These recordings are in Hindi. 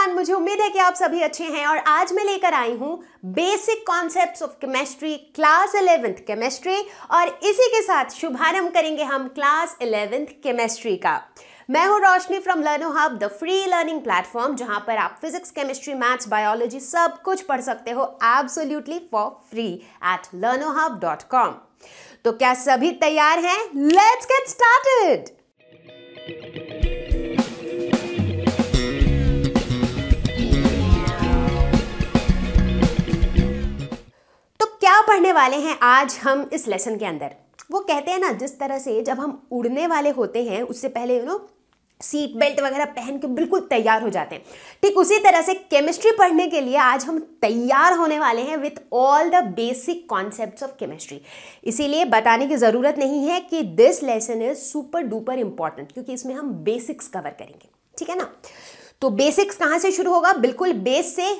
एवरीवन मुझे उम्मीद है कि आप सभी अच्छे हैं और आज मैं लेकर आई हूं basic concepts of chemistry class eleventh chemistry और इसी के साथ शुभारंभ करेंगे हम क्लास इलेवेंथ केमिस्ट्री का मैं हूं Roshni from Learno Hub the free learning platform जहां पर आप फिजिक्स केमिस्ट्री मैथ्स बायोलॉजी सब कुछ पढ़ सकते हो absolutely for free at Learno Hub dot com तो क्या सभी तैयार हैं लेट्स गेट स्टार्टेड क्या पढ़ने वाले हैं आज हम इस लेसन के अंदर वो कहते हैं ना जिस तरह से जब हम उड़ने वाले होते हैं उससे पहले यू नो सीट बेल्ट वगैरह पहन के बिल्कुल तैयार हो जाते हैं ठीक उसी तरह से केमिस्ट्री पढ़ने के लिए आज हम तैयार होने वाले हैं with all the basic concept of chemistry इसीलिए बताने की ज़रूरत नहीं है कि this lesson is super duper important क्योंकि इसमें हम बेसिक्स कवर करेंगे ठीक है ना तो बेसिक्स कहाँ से शुरू होगा बिल्कुल बेस से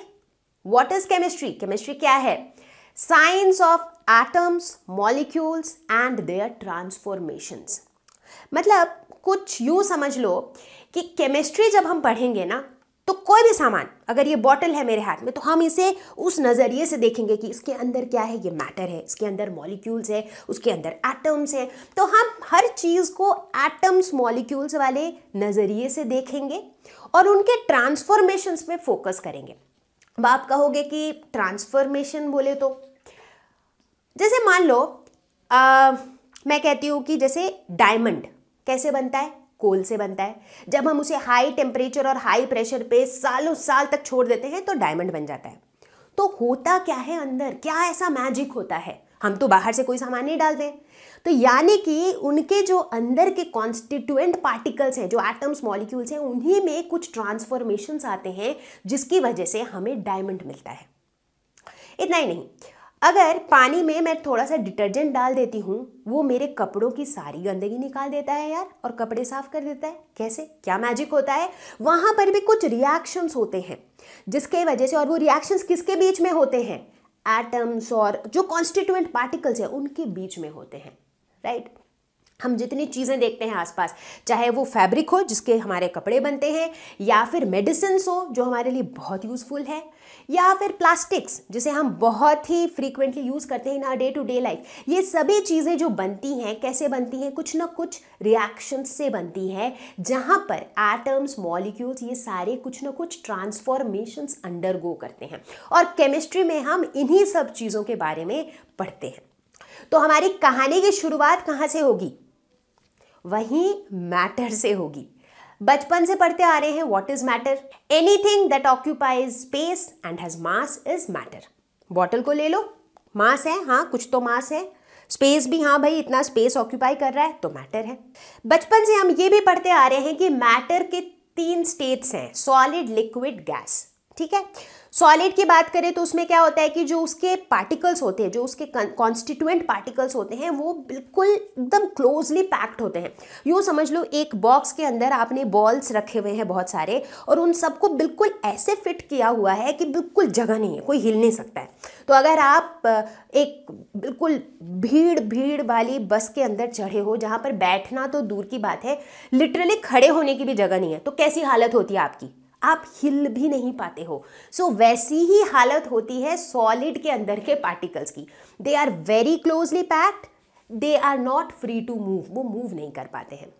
वॉट इज केमिस्ट्री केमिस्ट्री क्या है science of atoms molecules and their transformations मतलब कुछ यूँ समझ लो कि केमिस्ट्री जब हम पढ़ेंगे ना तो कोई भी सामान अगर ये बॉटल है मेरे हाथ में तो हम इसे उस नज़रिए से देखेंगे कि इसके अंदर क्या है ये मैटर है इसके अंदर मॉलिक्यूल्स है उसके अंदर एटम्स हैं तो हम हर चीज़ को एटम्स मॉलिक्यूल्स वाले नज़रिए से देखेंगे और उनके ट्रांसफॉर्मेशंस पे फोकस करेंगे आप कहोगे कि ट्रांसफॉर्मेशन बोले तो जैसे मान लो आ, मैं कहती हूँ कि जैसे डायमंड कैसे बनता है कोल से बनता है जब हम उसे हाई टेम्परेचर और हाई प्रेशर पे सालों साल तक छोड़ देते हैं तो डायमंड बन जाता है तो होता क्या है अंदर क्या ऐसा मैजिक होता है हम तो बाहर से कोई सामान नहीं डालते हैं तो यानी कि उनके जो अंदर के कॉन्स्टिट्यूएंट पार्टिकल्स हैं जो एटम्स मॉलिक्यूल्स हैं उन्हीं में कुछ ट्रांसफॉर्मेशंस आते हैं जिसकी वजह से हमें डायमंड मिलता है इतना ही नहीं अगर पानी में मैं थोड़ा सा डिटर्जेंट डाल देती हूँ वो मेरे कपड़ों की सारी गंदगी निकाल देता है यार और कपड़े साफ कर देता है कैसे क्या मैजिक होता है वहाँ पर भी कुछ रिएक्शंस होते हैं जिसके वजह से और वो रिएक्शंस किसके बीच में होते हैं एटम्स और जो कॉन्स्टिट्यूएंट पार्टिकल्स हैं उनके बीच में होते हैं राइट right? हम जितनी चीज़ें देखते हैं आसपास चाहे वो फैब्रिक हो जिसके हमारे कपड़े बनते हैं या फिर मेडिसिन हो जो हमारे लिए बहुत यूज़फुल है या फिर प्लास्टिक्स जिसे हम बहुत ही फ्रीक्वेंटली यूज़ करते हैं in our day to day life ये सभी चीज़ें जो बनती हैं कैसे बनती हैं कुछ ना कुछ रिएक्शन से बनती है जहाँ पर एटम्स मॉलिक्यूल्स ये सारे कुछ ना कुछ ट्रांसफॉर्मेशंस अंडरगो करते हैं और केमिस्ट्री में हम इन्हीं सब चीज़ों के बारे में पढ़ते हैं तो हमारी कहानी की शुरुआत कहाँ से होगी वही मैटर से होगी बचपन से पढ़ते आ रहे हैं what is matter thing that occupies space and has mass is matter bottle को ले लो मास है हाँ कुछ तो मास है स्पेस भी हाँ भाई इतना स्पेस ऑक्यूपाई कर रहा है तो मैटर है बचपन से हम ये भी पढ़ते आ रहे हैं कि मैटर के तीन स्टेट्स हैं सॉलिड लिक्विड गैस ठीक है सॉलिड की बात करें तो उसमें क्या होता है कि जो उसके पार्टिकल्स होते हैं जो उसके कॉन्स्टिट्यूएंट पार्टिकल्स होते हैं वो बिल्कुल एकदम क्लोजली पैक्ड होते हैं यूँ समझ लो एक बॉक्स के अंदर आपने बॉल्स रखे हुए हैं बहुत सारे और उन सबको बिल्कुल ऐसे फिट किया हुआ है कि बिल्कुल जगह नहीं है कोई हिल नहीं सकता है तो अगर आप एक बिल्कुल भीड़ भीड़ वाली बस के अंदर चढ़े हो जहाँ पर बैठना तो दूर की बात है लिटरली खड़े होने की भी जगह नहीं है तो कैसी हालत होती है आपकी आप हिल भी नहीं पाते हो सो so, वैसी ही हालत होती है सॉलिड के अंदर के पार्टिकल्स की they are very closely packed they are not free to move वो मूव नहीं कर पाते हैं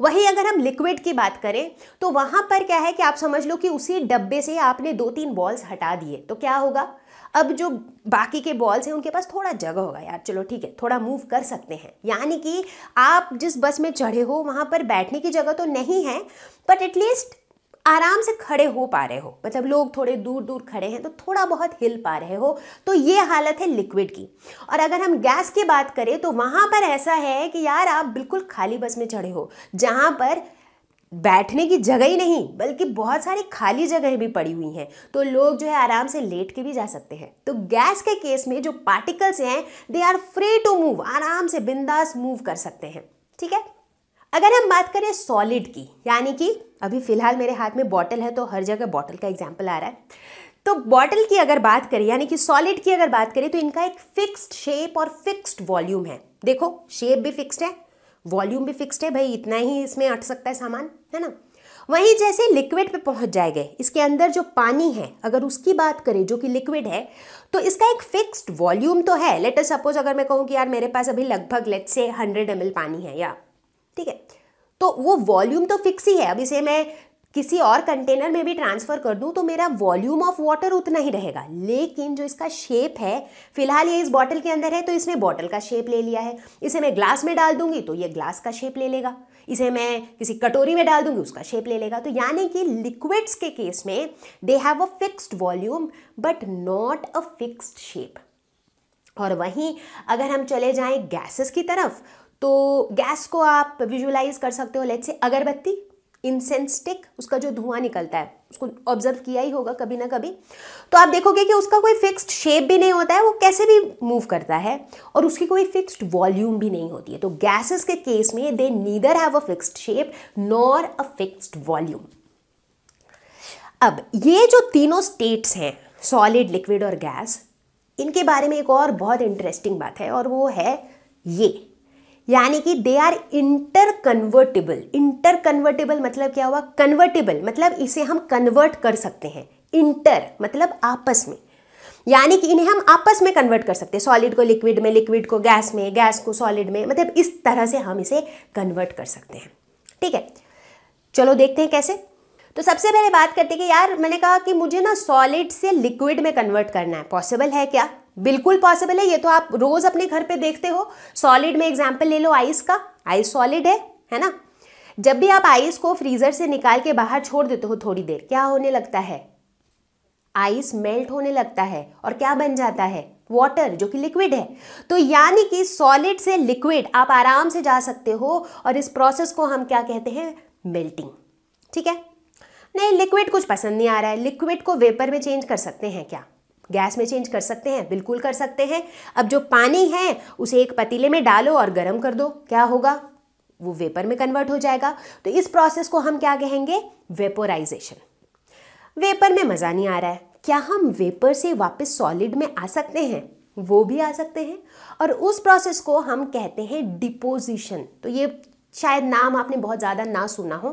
वहीं अगर हम लिक्विड की बात करें तो वहां पर क्या है कि आप समझ लो कि उसी डब्बे से आपने दो तीन बॉल्स हटा दिए तो क्या होगा अब जो बाकी के बॉल्स हैं उनके पास थोड़ा जगह होगा यार चलो ठीक है थोड़ा मूव कर सकते हैं यानी कि आप जिस बस में चढ़े हो वहाँ पर बैठने की जगह तो नहीं है बट एटलीस्ट आराम से खड़े हो पा रहे हो मतलब लोग थोड़े दूर दूर खड़े हैं तो थोड़ा बहुत हिल पा रहे हो तो ये हालत है लिक्विड की और अगर हम गैस की बात करें तो वहाँ पर ऐसा है कि यार आप बिल्कुल खाली बस में चढ़े हो जहाँ पर बैठने की जगह ही नहीं बल्कि बहुत सारी खाली जगह भी पड़ी हुई हैं तो लोग जो है आराम से लेट के भी जा सकते हैं तो गैस के केस में जो पार्टिकल्स हैं they are free to move आराम से बिंदास मूव कर सकते हैं ठीक है अगर हम बात करें सॉलिड की यानी कि अभी फ़िलहाल मेरे हाथ में बॉटल है तो हर जगह बॉटल का एग्जाम्पल आ रहा है तो बॉटल की अगर बात करें यानी कि सॉलिड की अगर बात करें तो इनका एक फिक्स्ड शेप और फिक्स्ड वॉल्यूम है देखो शेप भी फिक्स्ड है वॉल्यूम भी फिक्स्ड है भाई इतना ही इसमें अट सकता है सामान है ना वहीं जैसे लिक्विड पे पहुंच जाएंगे इसके अंदर जो पानी है अगर उसकी बात करें जो कि लिक्विड है तो इसका एक फिक्स्ड वॉल्यूम तो है लेटर सपोज अगर मैं कहूँ कि यार मेरे पास अभी लगभग लेट से हंड्रेड एम पानी है या ठीक है तो वो वॉल्यूम तो फिक्स ही है अब इसे मैं किसी और कंटेनर में भी ट्रांसफ़र कर दूं तो मेरा वॉल्यूम ऑफ वाटर उतना ही रहेगा लेकिन जो इसका शेप है फिलहाल ये इस बॉटल के अंदर है तो इसने बॉटल का शेप ले लिया है इसे मैं ग्लास में डाल दूंगी तो ये ग्लास का शेप ले लेगा इसे मैं किसी कटोरी में डाल दूंगी उसका शेप ले लेगा तो यानी कि लिक्विड्स के केस में they have a fixed volume but not a fixed shape और वहीं अगर हम चले जाएं गैसेस की तरफ तो गैस को आप विजुलाइज कर सकते हो लेट से अगरबत्ती इंसेंस स्टिक उसका जो धुआं निकलता है उसको ऑब्जर्व किया ही होगा कभी ना कभी तो आप देखोगे कि उसका कोई फिक्स्ड शेप भी नहीं होता है वो कैसे भी मूव करता है और उसकी कोई फिक्स्ड वॉल्यूम भी नहीं होती है तो गैसेस के केस में they neither have a fixed shape nor a fixed volume अब ये जो तीनों स्टेट्स हैं सॉलिड लिक्विड और गैस इनके बारे में एक और बहुत इंटरेस्टिंग बात है और वो है ये यानी कि they are interconvertible interconvertible मतलब क्या हुआ कन्वर्टेबल मतलब इसे हम कन्वर्ट कर सकते हैं इंटर मतलब आपस में यानी कि इन्हें हम आपस में कन्वर्ट कर सकते हैं सॉलिड को लिक्विड में लिक्विड को गैस में गैस को सॉलिड में मतलब इस तरह से हम इसे कन्वर्ट कर सकते हैं ठीक है चलो देखते हैं कैसे तो सबसे पहले बात करते हैं कि यार मैंने कहा कि मुझे ना सॉलिड से लिक्विड में कन्वर्ट करना है पॉसिबल है क्या बिल्कुल पॉसिबल है ये तो आप रोज अपने घर पे देखते हो सॉलिड में एग्जाम्पल ले लो आइस का आइस सॉलिड है है ना जब भी आप आइस को फ्रीजर से निकाल के बाहर छोड़ देते हो थोड़ी देर क्या होने लगता है आइस मेल्ट होने लगता है और क्या बन जाता है वाटर जो कि लिक्विड है तो यानी कि सॉलिड से लिक्विड आप आराम से जा सकते हो और इस प्रोसेस को हम क्या कहते हैं मेल्टिंग ठीक है नहीं लिक्विड कुछ पसंद नहीं आ रहा है लिक्विड को वेपर में चेंज कर सकते हैं क्या गैस में चेंज कर सकते हैं बिल्कुल कर सकते हैं अब जो पानी है उसे एक पतीले में डालो और गर्म कर दो क्या होगा वो वेपर में कन्वर्ट हो जाएगा तो इस प्रोसेस को हम क्या कहेंगे वेपोराइजेशन वेपर में मज़ा नहीं आ रहा है क्या हम वेपर से वापस सॉलिड में आ सकते हैं वो भी आ सकते हैं और उस प्रोसेस को हम कहते हैं डिपोजिशन तो ये शायद नाम आपने बहुत ज़्यादा ना सुना हो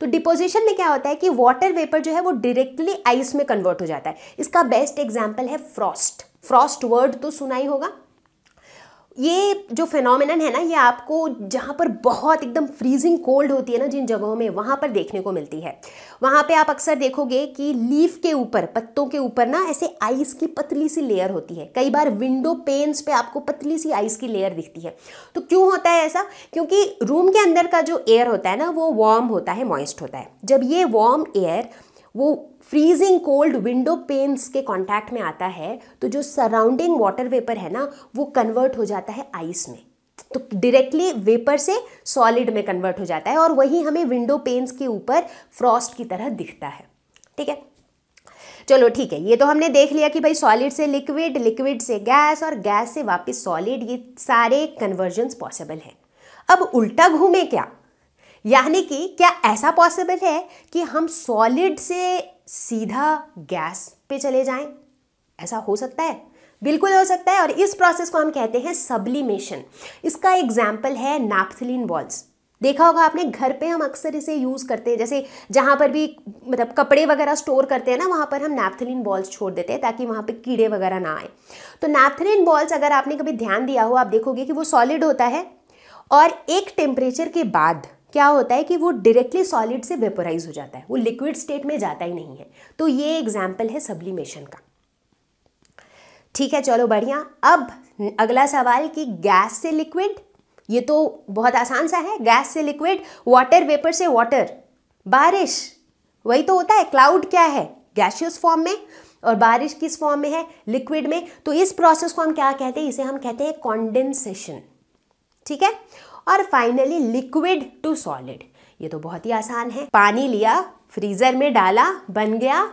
तो डिपोजिशन में क्या होता है कि वाटर वेपर जो है वो डायरेक्टली आइस में कन्वर्ट हो जाता है इसका बेस्ट एग्जाम्पल है फ्रॉस्ट फ्रॉस्ट वर्ड तो सुना ही होगा ये जो फिनोमिनन है ना ये आपको जहाँ पर बहुत एकदम फ्रीजिंग कोल्ड होती है ना जिन जगहों में वहाँ पर देखने को मिलती है वहाँ पे आप अक्सर देखोगे कि लीफ के ऊपर पत्तों के ऊपर ना ऐसे आइस की पतली सी लेयर होती है कई बार विंडो पेन्स पे आपको पतली सी आइस की लेयर दिखती है तो क्यों होता है ऐसा क्योंकि रूम के अंदर का जो एयर होता है ना वो वार्म होता है मॉइस्ट होता है जब ये वार्म एयर वो फ्रीजिंग कोल्ड विंडो पेन्स के कॉन्टैक्ट में आता है तो जो सराउंडिंग वाटर वेपर है ना वो कन्वर्ट हो जाता है आइस में तो डायरेक्टली वेपर से सॉलिड में कन्वर्ट हो जाता है और वही हमें विंडो पेन्स के ऊपर फ्रॉस्ट की तरह दिखता है ठीक है चलो ठीक है ये तो हमने देख लिया कि भाई सॉलिड से लिक्विड लिक्विड से गैस और गैस से वापस सॉलिड ये सारे कन्वर्जन्स पॉसिबल हैं अब उल्टा घूमे क्या यानी कि क्या ऐसा पॉसिबल है कि हम सॉलिड से सीधा गैस पे चले जाएं ऐसा हो सकता है बिल्कुल हो सकता है और इस प्रोसेस को हम कहते हैं सब्लिमेशन इसका एग्जाम्पल है नैप्थलिन बॉल्स देखा होगा आपने घर पे हम अक्सर इसे यूज़ करते हैं जैसे जहाँ पर भी मतलब कपड़े वगैरह स्टोर करते हैं ना वहाँ पर हम नैप्थलिन बॉल्स छोड़ देते हैं ताकि वहाँ पे कीड़े वगैरह ना आए तो नैप्थलिन बॉल्स अगर आपने कभी ध्यान दिया हो आप देखोगे कि वो सॉलिड होता है और एक टेम्परेचर के बाद क्या होता है कि वो डायरेक्टली सॉलिड से वेपोराइज हो जाता है वो लिक्विड स्टेट में जाता ही नहीं है तो ये एग्जाम्पल है सब्लिमेशन का ठीक है चलो बढ़िया अब अगला सवाल कि गैस से लिक्विड ये तो बहुत आसान सा है गैस से लिक्विड वाटर वेपर से वाटर बारिश वही तो होता है क्लाउड क्या है गैशियस फॉर्म में और बारिश किस फॉर्म में है लिक्विड में तो इस प्रोसेस को हम क्या कहते हैं इसे हम कहते हैं कॉन्डेंसेशन ठीक है और फाइनली लिक्विड टू सॉलिड ये तो बहुत ही आसान है पानी लिया फ्रीजर में डाला बन गया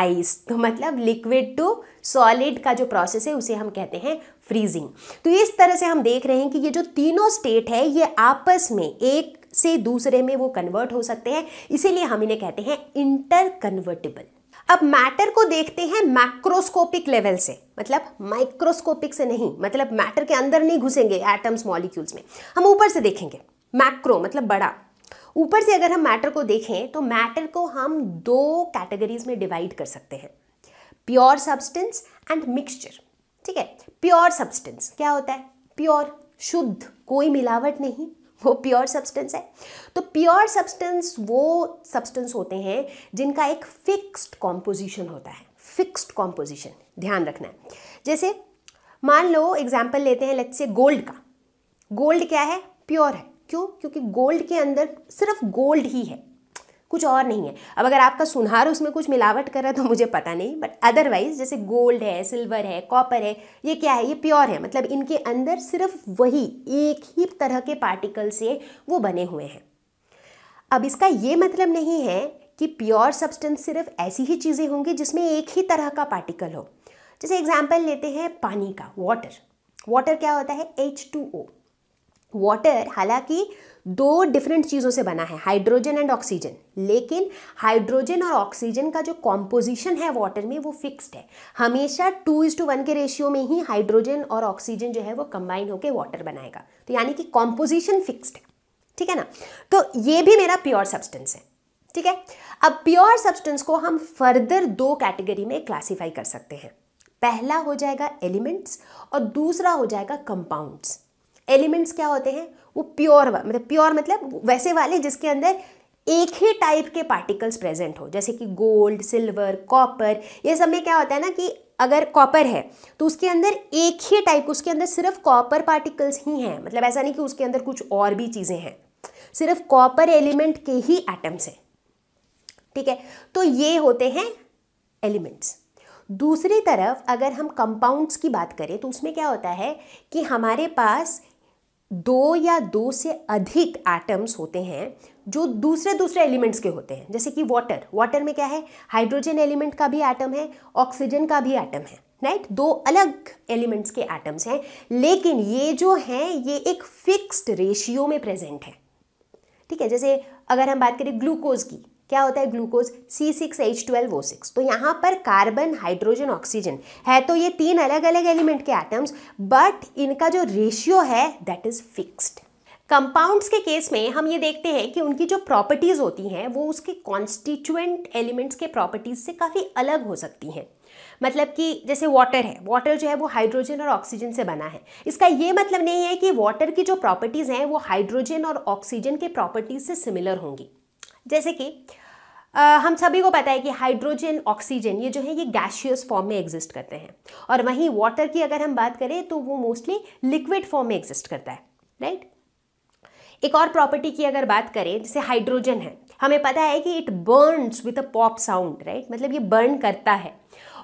आइस तो मतलब लिक्विड टू सॉलिड का जो प्रोसेस है उसे हम कहते हैं फ्रीजिंग तो इस तरह से हम देख रहे हैं कि ये जो तीनों स्टेट है ये आपस में एक से दूसरे में वो कन्वर्ट हो सकते हैं इसीलिए हम इन्हें कहते हैं इंटर कन्वर्टेबल अब मैटर को देखते हैं मैक्रोस्कोपिक लेवल से मतलब माइक्रोस्कोपिक से नहीं मतलब मैटर के अंदर नहीं घुसेंगे एटम्स मॉलिक्यूल्स में हम ऊपर से देखेंगे मैक्रो मतलब बड़ा ऊपर से अगर हम मैटर को देखें तो मैटर को हम दो कैटेगरीज में डिवाइड कर सकते हैं प्योर सब्सटेंस एंड मिक्सचर ठीक है प्योर सब्सटेंस क्या होता है प्योर शुद्ध कोई मिलावट नहीं वो प्योर सब्सटेंस है तो प्योर सब्सटेंस वो सब्सटेंस होते हैं जिनका एक फिक्स्ड कॉम्पोजिशन होता है फिक्स्ड कॉम्पोजिशन ध्यान रखना है जैसे मान लो एग्जाम्पल लेते हैं लेट्स से गोल्ड का गोल्ड क्या है प्योर है क्यों क्योंकि गोल्ड के अंदर सिर्फ गोल्ड ही है कुछ और नहीं है अब अगर आपका सुनहार उसमें कुछ मिलावट कर रहा है तो मुझे पता नहीं बट अदरवाइज जैसे गोल्ड है सिल्वर है कॉपर है ये क्या है ये प्योर है मतलब इनके अंदर सिर्फ वही एक ही तरह के पार्टिकल से वो बने हुए हैं अब इसका ये मतलब नहीं है कि प्योर सब्सटेंस सिर्फ ऐसी ही चीज़ें होंगी जिसमें एक ही तरह का पार्टिकल हो जैसे एग्जाम्पल लेते हैं पानी का वाटर वाटर क्या होता है एच टू ओ वाटर हालांकि दो डिफरेंट चीज़ों से बना है हाइड्रोजन एंड ऑक्सीजन लेकिन हाइड्रोजन और ऑक्सीजन का जो कॉम्पोजिशन है वाटर में वो फिक्स्ड है हमेशा टू इज टू वन के रेशियो में ही हाइड्रोजन और ऑक्सीजन जो है वो कंबाइन होकर वाटर बनाएगा तो यानी कि कॉम्पोजिशन फिक्स्ड है ठीक है ना तो ये भी मेरा प्योर सब्सटेंस है ठीक है अब प्योर सब्सटेंस को हम फर्दर दो कैटेगरी में क्लासीफाई कर सकते हैं पहला हो जाएगा एलिमेंट्स और दूसरा हो जाएगा कंपाउंड्स एलिमेंट्स क्या होते हैं वो प्योर मतलब प्योर मतलब वैसे वाले जिसके अंदर एक ही टाइप के पार्टिकल्स प्रेजेंट हो जैसे कि गोल्ड सिल्वर कॉपर ये सब में क्या होता है ना कि अगर कॉपर है तो उसके अंदर एक ही टाइप उसके अंदर सिर्फ कॉपर पार्टिकल्स ही हैं मतलब ऐसा नहीं कि उसके अंदर कुछ और भी चीज़ें हैं सिर्फ कॉपर एलिमेंट के ही एटम्स हैं ठीक है तो ये होते हैं एलिमेंट्स दूसरी तरफ अगर हम कंपाउंड्स की बात करें तो उसमें क्या होता है कि हमारे पास दो या दो से अधिक एटम्स होते हैं जो दूसरे दूसरे एलिमेंट्स के होते हैं जैसे कि वाटर वाटर में क्या है हाइड्रोजन एलिमेंट का भी एटम है ऑक्सीजन का भी एटम है राइट दो अलग एलिमेंट्स के एटम्स हैं लेकिन ये जो हैं ये एक फिक्स्ड रेशियो में प्रेजेंट है ठीक है जैसे अगर हम बात करें ग्लूकोज की क्या होता है glucose C six H twelve O six तो यहाँ पर कार्बन हाइड्रोजन ऑक्सीजन है तो ये तीन अलग अलग एलिमेंट के एटम्स बट इनका जो रेशियो है दैट इज़ फिक्स्ड कंपाउंड्स के केस में हम ये देखते हैं कि उनकी जो प्रॉपर्टीज़ होती हैं वो उसके कॉन्स्टिट्यूएंट एलिमेंट्स के प्रॉपर्टीज़ से काफ़ी अलग हो सकती हैं मतलब कि जैसे वाटर है वाटर जो है वो हाइड्रोजन और ऑक्सीजन से बना है इसका ये मतलब नहीं है कि वाटर की जो प्रॉपर्टीज़ हैं वो हाइड्रोजन और ऑक्सीजन के प्रॉपर्टीज़ से सिमिलर होंगी जैसे कि Uh, हम सभी को पता है कि हाइड्रोजन ऑक्सीजन ये जो है ये गैशियस फॉर्म में एग्जिस्ट करते हैं और वहीं वाटर की अगर हम बात करें तो वो मोस्टली लिक्विड फॉर्म में एग्जिस्ट करता है राइट right? एक और प्रॉपर्टी की अगर बात करें जैसे हाइड्रोजन है हमें पता है कि it burns with a pop sound right मतलब ये बर्न करता है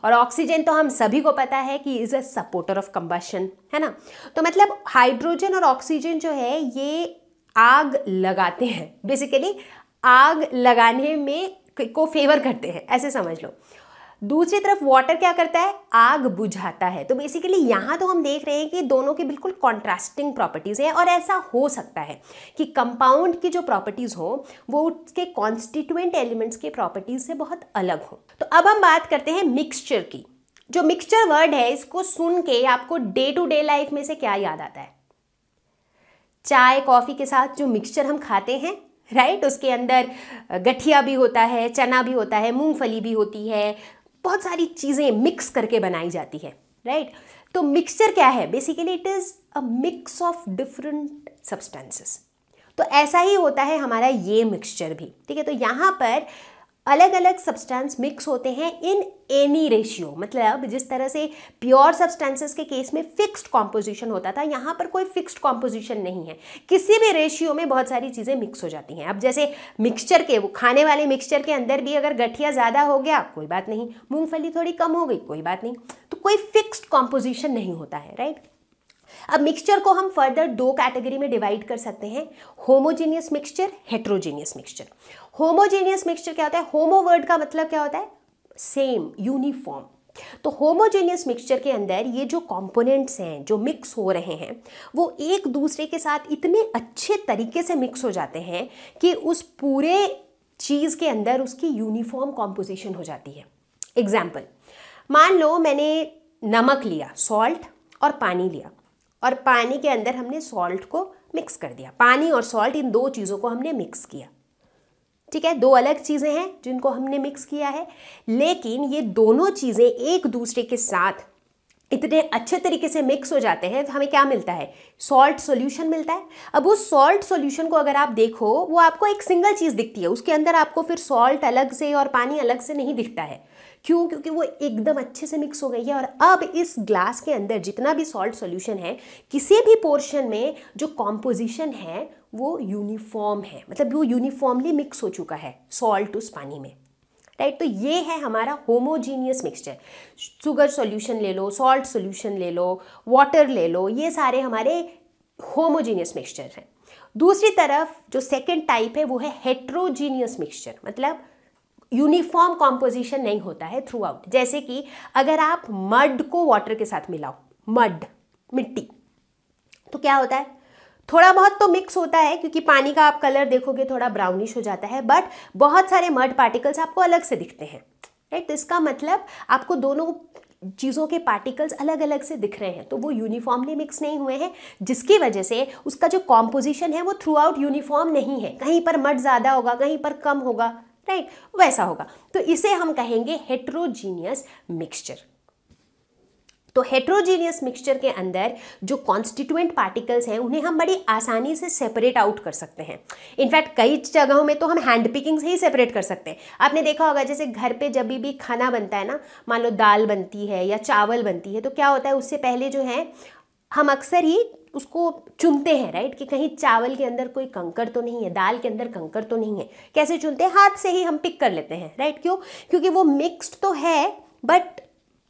और ऑक्सीजन तो हम सभी को पता है कि is a supporter of combustion है ना तो मतलब हाइड्रोजन और ऑक्सीजन जो है ये आग लगाते हैं बेसिकली आग लगाने में को फेवर करते हैं ऐसे समझ लो दूसरी तरफ वाटर क्या करता है आग बुझाता है तो बेसिकली यहाँ तो हम देख रहे हैं कि दोनों के बिल्कुल कॉन्ट्रास्टिंग प्रॉपर्टीज़ हैं और ऐसा हो सकता है कि कंपाउंड की जो प्रॉपर्टीज़ हो वो उसके कॉन्स्टिट्यूएंट एलिमेंट्स के प्रॉपर्टीज़ से बहुत अलग हो तो अब हम बात करते हैं मिक्सचर की जो मिक्सचर वर्ड है इसको सुन के आपको डे टू डे लाइफ में से क्या याद आता है चाय कॉफ़ी के साथ जो मिक्सचर हम खाते हैं राइट उसके अंदर गठिया भी होता है चना भी होता है मूंगफली भी होती है बहुत सारी चीज़ें मिक्स करके बनाई जाती है राइट तो मिक्सचर क्या है basically it is a mix of different substances तो ऐसा ही होता है हमारा ये मिक्सचर भी ठीक है तो यहाँ पर अलग अलग सब्सटेंस मिक्स होते हैं इन एनी रेशियो मतलब जिस तरह से प्योर सब्सटेंसेस के केस में फिक्स्ड कॉम्पोजिशन होता था यहाँ पर कोई फिक्स्ड कॉम्पोजिशन नहीं है किसी भी रेशियो में बहुत सारी चीज़ें मिक्स हो जाती हैं अब जैसे मिक्सचर के वो खाने वाले मिक्सचर के अंदर भी अगर गठिया ज़्यादा हो गया कोई बात नहीं मूँगफली थोड़ी कम हो गई कोई बात नहीं तो कोई फिक्स्ड कॉम्पोजिशन नहीं होता है राइट अब मिक्सचर को हम फर्दर दो कैटेगरी में डिवाइड कर सकते हैं homogeneous mixture heterogeneous mixture homogeneous mixture क्या होता है होमो वर्ड का मतलब क्या होता है सेम यूनिफॉर्म तो होमोजेनियस मिक्सचर के अंदर ये जो कंपोनेंट्स हैं जो मिक्स हो रहे हैं वो एक दूसरे के साथ इतने अच्छे तरीके से मिक्स हो जाते हैं कि उस पूरे चीज़ के अंदर उसकी यूनिफॉर्म कॉम्पोजिशन हो जाती है एग्जाम्पल मान लो मैंने नमक लिया सॉल्ट और पानी लिया और पानी के अंदर हमने सॉल्ट को मिक्स कर दिया पानी और सॉल्ट इन दो चीज़ों को हमने मिक्स किया ठीक है दो अलग चीज़ें हैं जिनको हमने मिक्स किया है लेकिन ये दोनों चीज़ें एक दूसरे के साथ इतने अच्छे तरीके से मिक्स हो जाते हैं तो हमें क्या मिलता है सॉल्ट सॉल्यूशन मिलता है अब उस सॉल्ट सॉल्यूशन को अगर आप देखो वो आपको एक सिंगल चीज़ दिखती है उसके अंदर आपको फिर सॉल्ट अलग से और पानी अलग से नहीं दिखता है क्यों क्योंकि वो एकदम अच्छे से मिक्स हो गई है और अब इस ग्लास के अंदर जितना भी सॉल्ट सॉल्यूशन है किसी भी पोर्शन में जो कॉम्पोजिशन है वो यूनिफॉर्म है मतलब वो यूनिफॉर्मली मिक्स हो चुका है सॉल्ट उस पानी में राइट तो ये है हमारा होमोजीनियस मिक्सचर शुगर सॉल्यूशन ले लो सॉल्ट सॉल्यूशन ले लो वाटर ले लो ये सारे हमारे होमोजीनियस मिक्सचर हैं दूसरी तरफ जो सेकेंड टाइप है वो है हेट्रोजीनियस मिक्सचर मतलब यूनिफॉर्म कॉम्पोजिशन नहीं होता है थ्रू आउट जैसे कि अगर आप मड को वाटर के साथ मिलाओ मड मिट्टी तो क्या होता है थोड़ा बहुत तो मिक्स होता है क्योंकि पानी का आप कलर देखोगे थोड़ा ब्राउनिश हो जाता है बट बहुत सारे मर्ड पार्टिकल्स आपको अलग से दिखते हैं राइट तो इसका मतलब आपको दोनों चीज़ों के पार्टिकल्स अलग अलग से दिख रहे हैं तो वो यूनिफॉर्मली मिक्स नहीं हुए हैं जिसकी वजह से उसका जो कॉम्पोजिशन है वो थ्रू आउट यूनिफॉर्म नहीं है कहीं पर मठ ज़्यादा होगा कहीं पर कम होगा राइट वैसा होगा तो इसे हम कहेंगे हेट्रोजीनियस मिक्सचर तो हेट्रोजीनियस मिक्सचर के अंदर जो कॉन्स्टिट्यूएंट पार्टिकल्स हैं उन्हें हम बड़ी आसानी से सेपरेट आउट कर सकते हैं इनफैक्ट कई जगहों में तो हम हैंड पिकिंग से ही सेपरेट कर सकते हैं आपने देखा होगा जैसे घर पे जब भी खाना बनता है ना मान लो दाल बनती है या चावल बनती है तो क्या होता है उससे पहले जो है हम अक्सर ही उसको चुनते हैं राइट कि कहीं चावल के अंदर कोई कंकर तो नहीं है दाल के अंदर कंकर तो नहीं है कैसे चुनते हैं हाथ से ही हम पिक कर लेते हैं राइट क्यों क्योंकि वो मिक्स्ड तो है but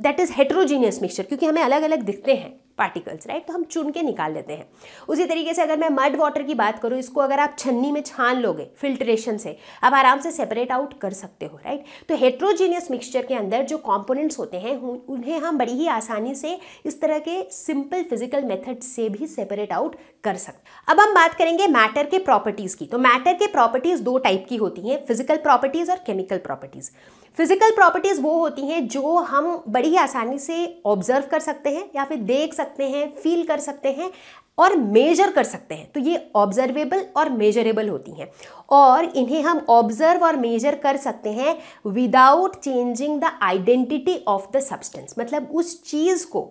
that is heterogeneous mixture क्योंकि हमें अलग अलग दिखते हैं पार्टिकल्स राइट तो हम चुन के निकाल लेते हैं उसी तरीके से अगर मैं मड वाटर की बात करूँ इसको अगर आप छन्नी में छान लोगे फिल्ट्रेशन से आप आराम से सेपरेट आउट कर सकते हो राइट तो हेट्रोजीनियस मिक्सचर के अंदर जो कॉम्पोनेंट्स होते हैं उन्हें हम बड़ी ही आसानी से इस तरह के सिंपल फिजिकल मेथड से भी सेपरेट आउट कर सकते अब हम बात करेंगे मैटर के प्रॉपर्टीज़ की तो मैटर के प्रॉपर्टीज़ दो टाइप की होती हैं फिजिकल प्रॉपर्टीज़ और केमिकल प्रॉपर्टीज़ फिजिकल प्रॉपर्टीज़ वो होती हैं जो हम बड़ी आसानी से ऑब्जर्व कर सकते हैं या फिर देख सकते हैं फील कर सकते हैं और मेजर कर सकते हैं तो ये ऑब्जर्वेबल और मेजरेबल होती हैं और इन्हें हम ऑब्जर्व और मेजर कर सकते हैं without changing the identity of the substance मतलब उस चीज़ को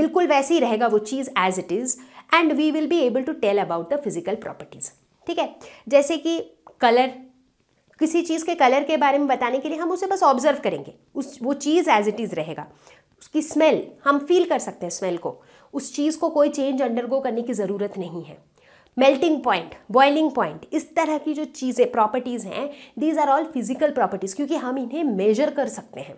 बिल्कुल वैसे ही रहेगा वो चीज़ as it is and we will be able to tell about the physical properties ठीक है जैसे कि कलर किसी चीज़ के कलर के बारे में बताने के लिए हम उसे बस ऑब्जर्व करेंगे उस वो चीज़ एज इट इज़ रहेगा उसकी स्मेल हम फील कर सकते हैं स्मेल को उस चीज़ को कोई चेंज अंडरगो करने की ज़रूरत नहीं है मेल्टिंग पॉइंट बॉइलिंग पॉइंट इस तरह की जो चीज़ें प्रॉपर्टीज़ हैं these are all physical properties क्योंकि हम इन्हें मेजर कर सकते हैं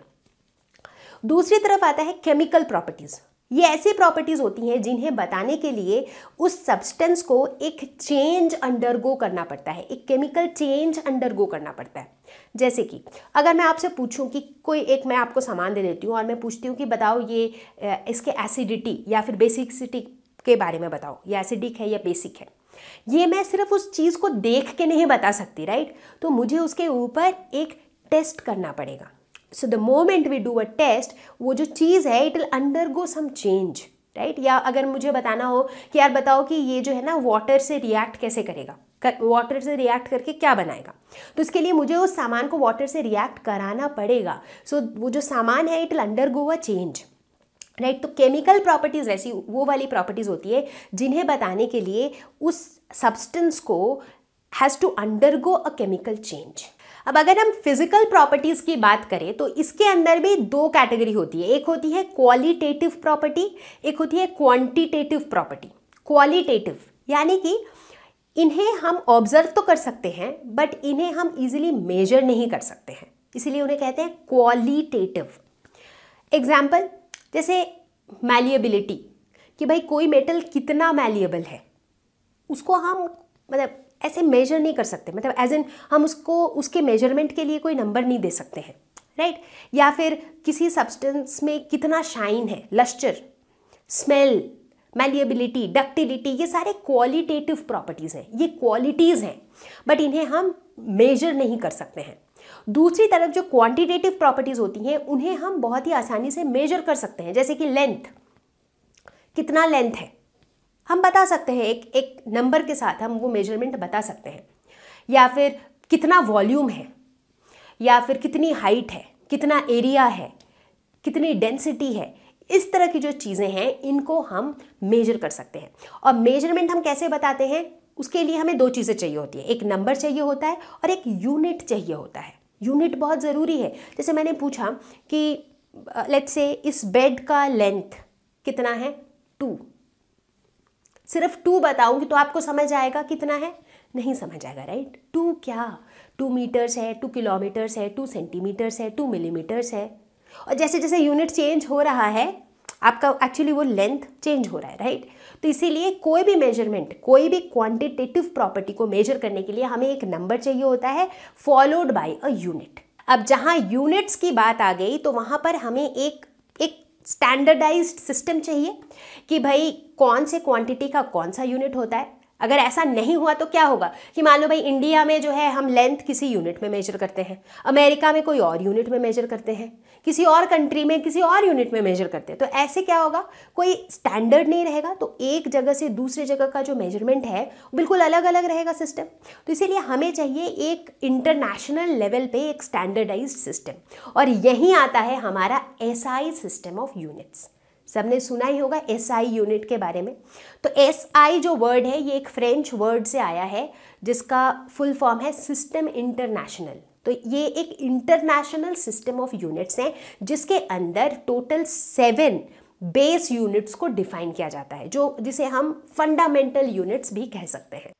दूसरी तरफ आता है केमिकल प्रॉपर्टीज़ ये ऐसी प्रॉपर्टीज़ होती हैं जिन्हें बताने के लिए उस सब्सटेंस को एक चेंज अंडरगो करना पड़ता है एक केमिकल चेंज अंडरगो करना पड़ता है जैसे कि अगर मैं आपसे पूछूं कि कोई एक मैं आपको सामान दे देती हूँ और मैं पूछती हूँ कि बताओ ये इसके एसिडिटी या फिर बेसिकसिटी के बारे में बताओ ये एसिडिक है या बेसिक है ये मैं सिर्फ उस चीज़ को देख के नहीं बता सकती राइट तो मुझे उसके ऊपर एक टेस्ट करना पड़ेगा so the moment we do a test वो जो चीज़ है it will undergo some change right या अगर मुझे बताना हो कि यार बताओ कि ये जो है ना वाटर से रिएक्ट कैसे करेगा वाटर से रिएक्ट करके क्या बनाएगा तो इसके लिए मुझे उस सामान को वाटर से रिएक्ट कराना पड़ेगा सो so, वो जो सामान है it will undergo a change right तो केमिकल प्रॉपर्टीज़ ऐसी वो वाली प्रॉपर्टीज़ होती है जिन्हें बताने के लिए उस सब्सटेंस को has to undergo a chemical change अब अगर हम फिजिकल प्रॉपर्टीज़ की बात करें तो इसके अंदर भी दो कैटेगरी होती है एक होती है क्वालिटेटिव प्रॉपर्टी एक होती है क्वांटिटेटिव प्रॉपर्टी क्वालिटेटिव यानी कि इन्हें हम ऑब्जर्व तो कर सकते हैं बट इन्हें हम इजीली मेजर नहीं कर सकते हैं इसीलिए उन्हें कहते हैं क्वालिटेटिव एग्जाम्पल जैसे मैलिएबिलिटी कि भाई कोई मेटल कितना मैलिएबल है उसको हम मतलब ऐसे मेजर नहीं कर सकते मतलब एज एन हम उसको उसके मेजरमेंट के लिए कोई नंबर नहीं दे सकते हैं राइट right? या फिर किसी सब्सटेंस में कितना शाइन है लश्चर स्मेल मैलिएबिलिटी डक्टिलिटी ये सारे क्वालिटेटिव प्रॉपर्टीज़ हैं ये क्वालिटीज़ हैं बट इन्हें हम मेजर नहीं कर सकते हैं दूसरी तरफ जो क्वांटिटेटिव प्रॉपर्टीज़ होती हैं उन्हें हम बहुत ही आसानी से मेजर कर सकते हैं जैसे कि लेंथ कितना लेंथ है हम बता सकते हैं एक एक नंबर के साथ हम वो मेजरमेंट बता सकते हैं या फिर कितना वॉल्यूम है या फिर कितनी हाइट है कितना एरिया है कितनी डेंसिटी है इस तरह की जो चीज़ें हैं इनको हम मेजर कर सकते हैं और मेजरमेंट हम कैसे बताते हैं उसके लिए हमें दो चीज़ें चाहिए होती है एक नंबर चाहिए होता है और एक यूनिट चाहिए होता है यूनिट बहुत ज़रूरी है जैसे मैंने पूछा कि लेट्स से इस बेड का लेंथ कितना है टू सिर्फ टू बताऊंगी तो आपको समझ आएगा कितना है नहीं समझ आएगा राइट टू क्या टू मीटर्स है टू किलोमीटर्स है टू सेंटीमीटर्स है टू मिलीमीटर्स है और जैसे जैसे यूनिट चेंज हो रहा है आपका एक्चुअली वो लेंथ चेंज हो रहा है राइट तो इसीलिए कोई भी मेजरमेंट कोई भी क्वांटिटेटिव प्रॉपर्टी को मेजर करने के लिए हमें एक नंबर चाहिए होता है फॉलोड बाय अ यूनिट अब जहाँ यूनिट्स की बात आ गई तो वहाँ पर हमें एक स्टैंडर्डाइज्ड सिस्टम चाहिए कि भाई कौन से क्वांटिटी का कौन सा यूनिट होता है अगर ऐसा नहीं हुआ तो क्या होगा कि मान लो भाई इंडिया में जो है हम लेंथ किसी यूनिट में मेजर करते हैं अमेरिका में कोई और यूनिट में मेजर करते हैं किसी और कंट्री में किसी और यूनिट में मेजर करते हैं तो ऐसे क्या होगा कोई स्टैंडर्ड नहीं रहेगा तो एक जगह से दूसरे जगह का जो मेजरमेंट है बिल्कुल अलग अलग रहेगा सिस्टम तो इसीलिए हमें चाहिए एक इंटरनेशनल लेवल पे एक स्टैंडर्डाइज सिस्टम और यहीं आता है हमारा एस सिस्टम ऑफ यूनिट्स सबने सुना ही होगा एस आई यूनिट के बारे में तो एस आई जो वर्ड है ये एक फ्रेंच वर्ड से आया है जिसका फुल फॉर्म है सिस्टम इंटरनेशनल तो ये एक इंटरनेशनल सिस्टम ऑफ यूनिट्स हैं जिसके अंदर टोटल सेवन बेस यूनिट्स को डिफाइन किया जाता है जो जिसे हम फंडामेंटल यूनिट्स भी कह सकते हैं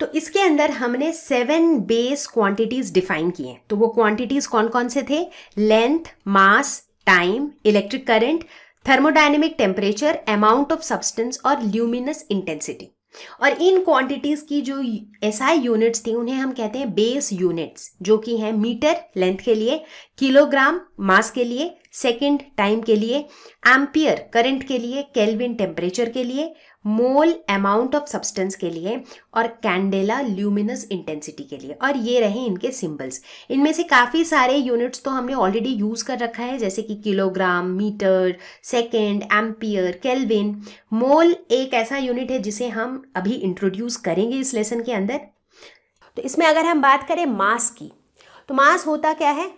तो इसके अंदर हमने सेवन बेस क्वांटिटीज डिफाइन किए तो वो क्वांटिटीज कौन कौन से थे length mass time electric current thermodynamic temperature amount of substance और ल्यूमिनस इंटेंसिटी और इन क्वांटिटीज़ की जो एसआई यूनिट्स थी उन्हें हम कहते हैं बेस यूनिट्स जो कि हैं मीटर लेंथ के लिए किलोग्राम मास के लिए सेकंड टाइम के लिए एम्पियर करंट के लिए केल्विन टेम्परेचर के लिए मोल अमाउंट ऑफ सब्सटेंस के लिए और कैंडेला ल्यूमिनस इंटेंसिटी के लिए और ये रहे इनके सिंबल्स इनमें से काफ़ी सारे यूनिट्स तो हमने ऑलरेडी यूज़ कर रखा है जैसे कि kilogram metre second ampere kelvin mole एक ऐसा यूनिट है जिसे हम अभी इंट्रोड्यूस करेंगे इस लेसन के अंदर तो इसमें अगर हम बात करें मास की तो मास होता क्या है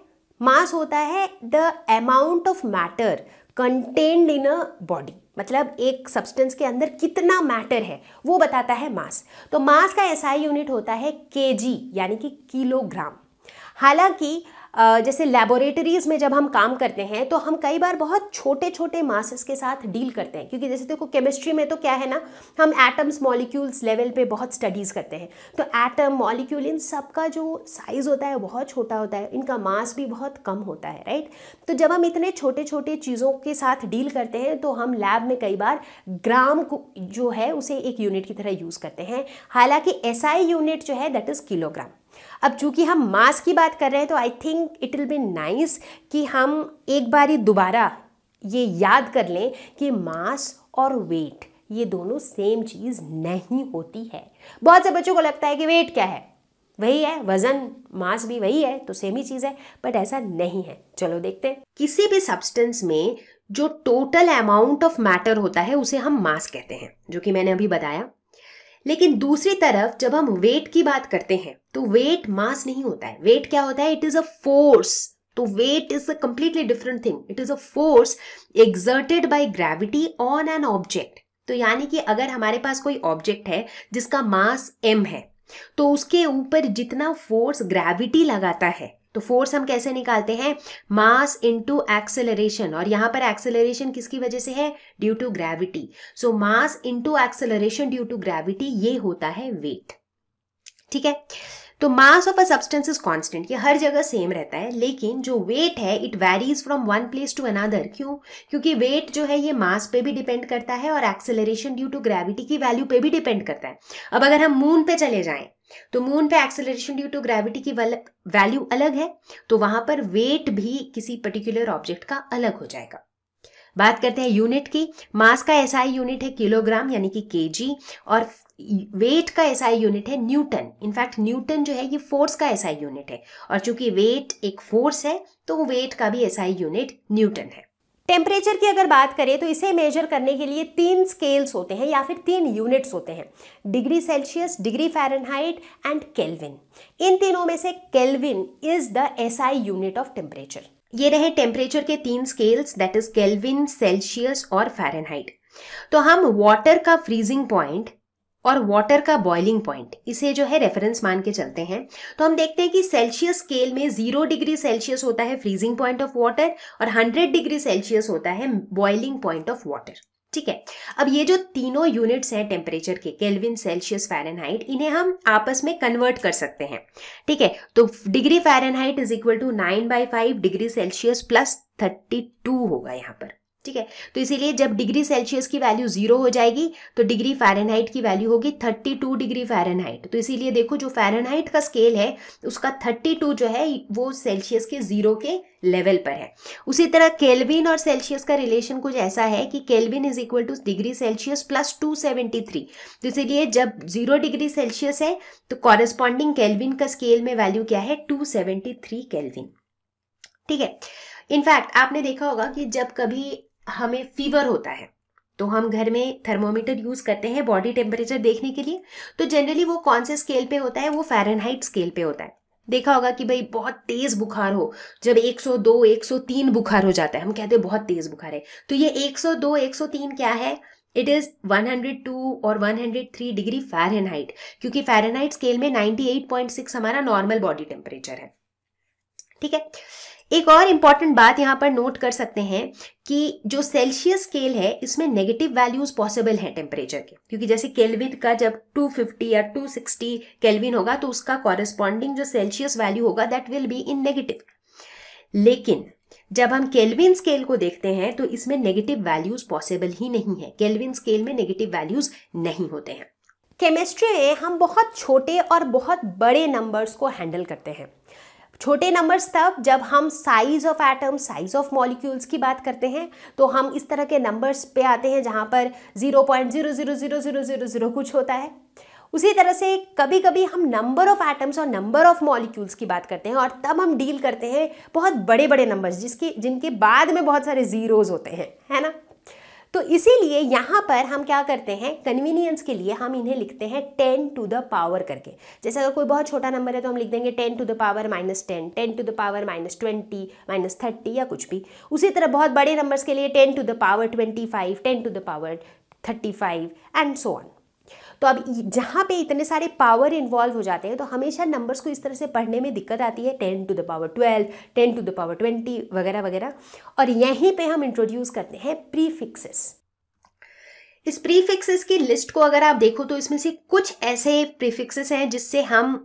मास होता है the amount of matter contained in a body मतलब एक सब्सटेंस के अंदर कितना मैटर है वो बताता है मास तो मास का एसआई यूनिट होता है केजी यानी कि किलोग्राम हालांकि जैसे लेबोरेटरीज़ में जब हम काम करते हैं तो हम कई बार बहुत छोटे छोटे मासेस के साथ डील करते हैं क्योंकि जैसे देखो केमिस्ट्री में तो क्या है ना हम एटम्स मॉलिक्यूल्स लेवल पे बहुत स्टडीज़ करते हैं तो एटम मॉलिक्यूल इन सब का जो साइज़ होता है बहुत छोटा होता है इनका मास भी बहुत कम होता है राइट तो जब हम इतने छोटे छोटे चीज़ों के साथ डील करते हैं तो हम लैब में कई बार ग्राम को जो है उसे एक यूनिट की तरह यूज़ करते हैं हालांकि एसआई यूनिट जो है दैट इज़ किलोग्राम अब चूंकि हम मास की बात कर रहे हैं तो I think it will be nice कि हम एक बार ही दोबारा ये याद कर लें कि मास और वेट ये दोनों सेम चीज़ नहीं होती है बहुत से बच्चों को लगता है कि वेट क्या है वही है वजन मास भी वही है तो सेम ही चीज़ है बट ऐसा नहीं है चलो देखते हैं किसी भी सब्सटेंस में जो टोटल अमाउंट ऑफ मैटर होता है उसे हम मास कहते हैं जो कि मैंने अभी बताया लेकिन दूसरी तरफ जब हम वेट की बात करते हैं तो वेट मास नहीं होता है वेट क्या होता है इट इज अ फोर्स तो weight is a completely different thing it is a force exerted by gravity on an object तो यानी कि अगर हमारे पास कोई ऑब्जेक्ट है जिसका मास एम है तो उसके ऊपर जितना फोर्स ग्रेविटी लगाता है तो फोर्स हम कैसे निकालते हैं मास इनटू एक्सेलरेशन और यहां पर एक्सेलरेशन किसकी वजह से है due to gravity so mass into acceleration due to gravity ये होता है वेट ठीक है तो mass of a substance is constant ये हर जगह सेम रहता है लेकिन जो वेट है it varies from one place to another क्यों क्योंकि वेट जो है ये मास पे भी डिपेंड करता है और एक्सेलरेशन ड्यू टू ग्रेविटी की वैल्यू पे भी डिपेंड करता है अब अगर हम मून पे चले जाएं तो मून पे एक्सेलरेशन ड्यू टू ग्रेविटी की वैल्यू अलग है तो वहां पर वेट भी किसी पर्टिकुलर ऑब्जेक्ट का अलग हो जाएगा बात करते हैं यूनिट की मास का ही यूनिट है किलोग्राम यानी कि के और वेट का ऐसा ही यूनिट है न्यूटन इनफैक्ट न्यूटन जो है ये फोर्स का ऐसा ही यूनिट है और चूंकि वेट एक फोर्स है तो वेट का भी ऐसा ही यूनिट न्यूटन है टेम्परेचर की अगर बात करें तो इसे मेजर करने के लिए तीन स्केल्स होते हैं या फिर तीन यूनिट्स होते हैं degree Celsius degree Fahrenheit and Kelvin इन तीनों में से Kelvin is the SI unit of temperature ये रहे टेम्परेचर के तीन scales that is Kelvin Celsius और फ़ारेनहाइट तो हम वाटर का फ्रीजिंग पॉइंट और वाटर का बॉइलिंग पॉइंट इसे जो है रेफरेंस मान के चलते हैं तो हम देखते हैं कि सेल्सियस स्केल में जीरो डिग्री सेल्सियस होता है फ्रीजिंग पॉइंट ऑफ वाटर और हंड्रेड डिग्री सेल्सियस होता है बॉइलिंग पॉइंट ऑफ वाटर ठीक है अब ये जो तीनों यूनिट्स हैं टेम्परेचर के केल्विन सेल्सियस फ़ारेनहाइट इन्हें हम आपस में कन्वर्ट कर सकते हैं ठीक है तो degree Fahrenheit is equal to nine by five degree Celsius plus thirty two होगा यहाँ पर ठीक है तो इसीलिए जब डिग्री सेल्सियस की वैल्यू जीरो हो जाएगी तो डिग्री फ़ारेनहाइट की वैल्यू होगी थर्टी टू डिग्री फ़ारेनहाइट तो इसीलिए देखो जो फ़ारेनहाइट का स्केल है उसका थर्टी टू जो है वो सेल्सियस के ज़ीरो के लेवल पर है उसी तरह केल्विन और सेल्सियस का रिलेशन कुछ ऐसा है कि Kelvin is equal to degree Celsius plus two seventy three तो इसीलिए जब जीरो डिग्री सेल्सियस है तो कॉरेस्पॉन्डिंग केल्विन का स्केल में वैल्यू क्या है टू सेवेंटी थ्री केल्विन ठीक है इनफैक्ट आपने देखा होगा कि जब कभी हमें फीवर होता है तो हम घर में थर्मोमीटर यूज करते हैं बॉडी टेम्परेचर देखने के लिए तो जनरली वो कौन से स्केल पे होता है वो फेरनहाइट स्केल पे होता है देखा होगा कि भाई बहुत तेज बुखार हो जब 102 103 बुखार हो जाता है हम कहते हैं बहुत तेज बुखार है तो ये 102 103 क्या है इट इज 102 और 103 डिग्री फ़ारेनहाइट क्योंकि फ़ारेनहाइट स्केल में 98.6 हमारा नॉर्मल बॉडी टेम्परेचर है ठीक है एक और इम्पॉर्टेंट बात यहाँ पर नोट कर सकते हैं कि जो सेल्सियस स्केल है इसमें नेगेटिव वैल्यूज पॉसिबल है टेम्परेचर के क्योंकि जैसे केल्विन का जब 250 या 260 केलविन होगा तो उसका कॉरेस्पॉन्डिंग जो सेल्सियस वैल्यू होगा that will be in negative लेकिन जब हम केल्विन स्केल को देखते हैं तो इसमें नेगेटिव वैल्यूज पॉसिबल ही नहीं है केल्विन स्केल में नेगेटिव वैल्यूज नहीं होते हैं केमिस्ट्री में हम बहुत छोटे और बहुत बड़े नंबर्स को हैंडल करते हैं छोटे नंबर्स तब जब हम size of atom size of molecules की बात करते हैं तो हम इस तरह के नंबर्स पे आते हैं जहाँ पर zero point zero zero zero zero zero zero कुछ होता है उसी तरह से कभी कभी हम नंबर ऑफ एटम्स और नंबर ऑफ मॉलिक्यूल्स की बात करते हैं और तब हम डील करते हैं बहुत बड़े बड़े नंबर्स जिसके जिनके बाद में बहुत सारे ज़ीरोज़ होते हैं है ना तो इसीलिए यहाँ पर हम क्या करते हैं कन्वीनियंस के लिए हम इन्हें लिखते हैं टेन टू द पावर करके जैसे अगर कोई बहुत छोटा नंबर है तो हम लिख देंगे ten to the power minus ten ten to the power minus twenty minus thirty या कुछ भी उसी तरह बहुत बड़े नंबर्स के लिए ten to the power twenty five ten to the power thirty five and so on तो अब जहाँ पे इतने सारे पावर इन्वॉल्व हो जाते हैं तो हमेशा नंबर्स को इस तरह से पढ़ने में दिक्कत आती है ten to the power twelve ten to the power twenty वगैरह वगैरह और यहीं पे हम इंट्रोड्यूस करते हैं प्रीफिक्सेस इस प्रीफिक्सेस की लिस्ट को अगर आप देखो तो इसमें से कुछ ऐसे प्रीफिक्सेस हैं जिससे हम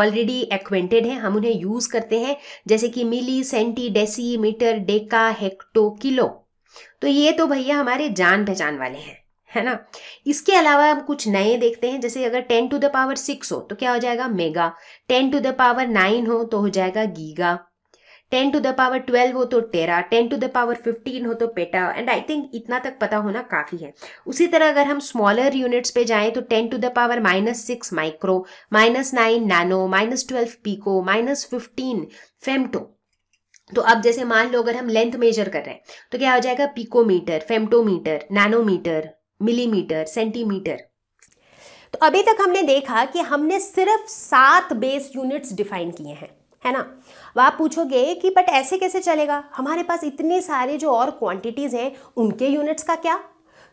ऑलरेडी एक्वेंटेड हैं हम उन्हें यूज़ करते हैं जैसे कि milli centi deci metre deca hecto kilo तो ये तो भैया हमारे जान पहचान वाले हैं है ना इसके अलावा हम कुछ नए देखते हैं जैसे अगर ten to the power six हो तो क्या हो जाएगा mega ten to the power nine हो तो हो जाएगा giga ten to the power twelve हो तो tera ten to the power fifteen हो तो पेटा एंड आई थिंक इतना तक पता होना काफ़ी है उसी तरह अगर हम स्मॉलर यूनिट्स पे जाएं तो ten to the power minus six micro minus nine nano minus twelve pico minus fifteen femto तो अब जैसे मान लो अगर हम लेंथ मेजर कर रहे हैं तो क्या हो जाएगा picometre femtometre nanometre millimetre centimetre तो अभी तक हमने देखा कि हमने सिर्फ सात बेस यूनिट्स डिफाइन किए हैं है ना वह आप पूछोगे कि बट ऐसे कैसे चलेगा हमारे पास इतने सारे जो और क्वांटिटीज़ हैं उनके यूनिट्स का क्या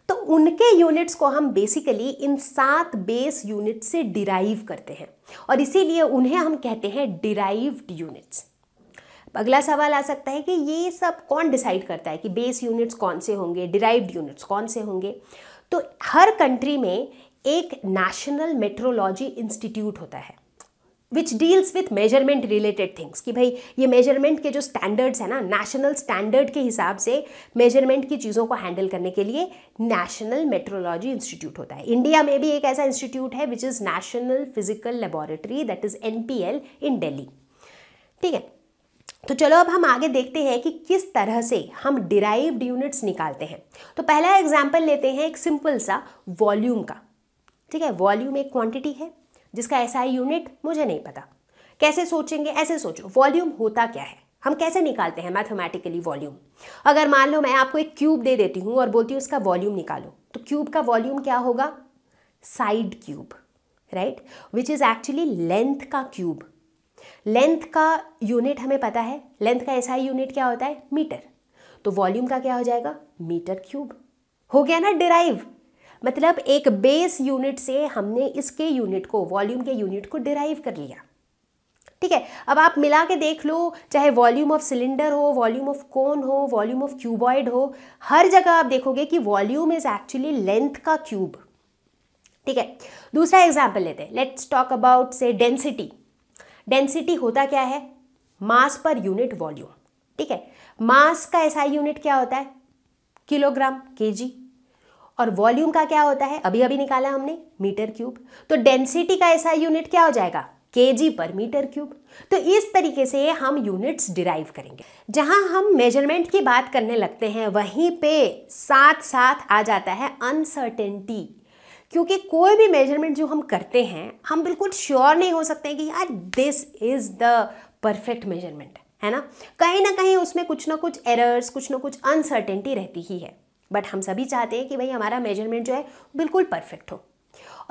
तो उनके यूनिट्स को हम बेसिकली इन सात बेस यूनिट से डिराइव करते हैं और इसीलिए उन्हें हम कहते हैं डिराइव्ड यूनिट्स अगला सवाल आ सकता है कि ये सब कौन डिसाइड करता है कि बेस यूनिट्स कौन से होंगे डिराइव्ड यूनिट्स कौन से होंगे तो हर कंट्री में एक नेशनल मेट्रोलॉजी इंस्टीट्यूट होता है which deals with measurement related things कि भाई ये मेजरमेंट के जो स्टैंडर्ड्स हैं ना नेशनल स्टैंडर्ड के हिसाब से मेजरमेंट की चीज़ों को हैंडल करने के लिए नेशनल मेट्रोलॉजी इंस्टीट्यूट होता है इंडिया में भी एक ऐसा इंस्टीट्यूट है which is national physical laboratory that is N P L in Delhi ठीक है तो चलो अब हम आगे देखते हैं कि किस तरह से हम डिराइव्ड यूनिट्स निकालते हैं तो पहला एग्जाम्पल लेते हैं एक सिंपल सा वॉल्यूम का ठीक है वॉल्यूम एक क्वांटिटी है जिसका ऐसा यूनिट मुझे नहीं पता कैसे सोचेंगे ऐसे सोचो वॉल्यूम होता क्या है हम कैसे निकालते हैं मैथमेटिकली वॉल्यूम अगर मान लो मैं आपको एक क्यूब दे देती हूँ और बोलती हूँ उसका वॉल्यूम निकालो तो क्यूब का वॉल्यूम क्या होगा side cube right which is actually length का क्यूब लेंथ का यूनिट हमें पता है लेंथ का ऐसा यूनिट क्या होता है मीटर तो वॉल्यूम का क्या हो जाएगा मीटर क्यूब हो गया ना डिराइव मतलब एक बेस यूनिट से हमने इसके यूनिट को वॉल्यूम के यूनिट को डिराइव कर लिया ठीक है अब आप मिला के देख लो चाहे वॉल्यूम ऑफ सिलेंडर हो वॉल्यूम ऑफ कोन हो वॉल्यूम ऑफ क्यूबॉइड हो हर जगह आप देखोगे कि वॉल्यूम इज एक्चुअली लेंथ का क्यूब ठीक है दूसरा एग्जाम्पल लेते हैं let's talk about say density density होता क्या है मास पर यूनिट वॉल्यूम ठीक है मास का ऐसा यूनिट क्या होता है किलोग्राम केजी और वॉल्यूम का क्या होता है अभी अभी निकाला हमने मीटर क्यूब तो डेंसिटी का ऐसा यूनिट क्या हो जाएगा केजी पर मीटर क्यूब तो इस तरीके से हम यूनिट्स डिराइव करेंगे जहां हम मेजरमेंट की बात करने लगते हैं वहीं पे साथ साथ आ जाता है अनसर्टेनिटी क्योंकि कोई भी मेजरमेंट जो हम करते हैं हम बिल्कुल श्योर नहीं हो सकते कि यार this is the perfect measurement है ना कहीं ना कहीं उसमें कुछ ना कुछ एरर्स कुछ ना कुछ अनसर्टेनिटी रहती ही है बट हम सभी चाहते हैं कि भाई हमारा मेजरमेंट जो है बिल्कुल परफेक्ट हो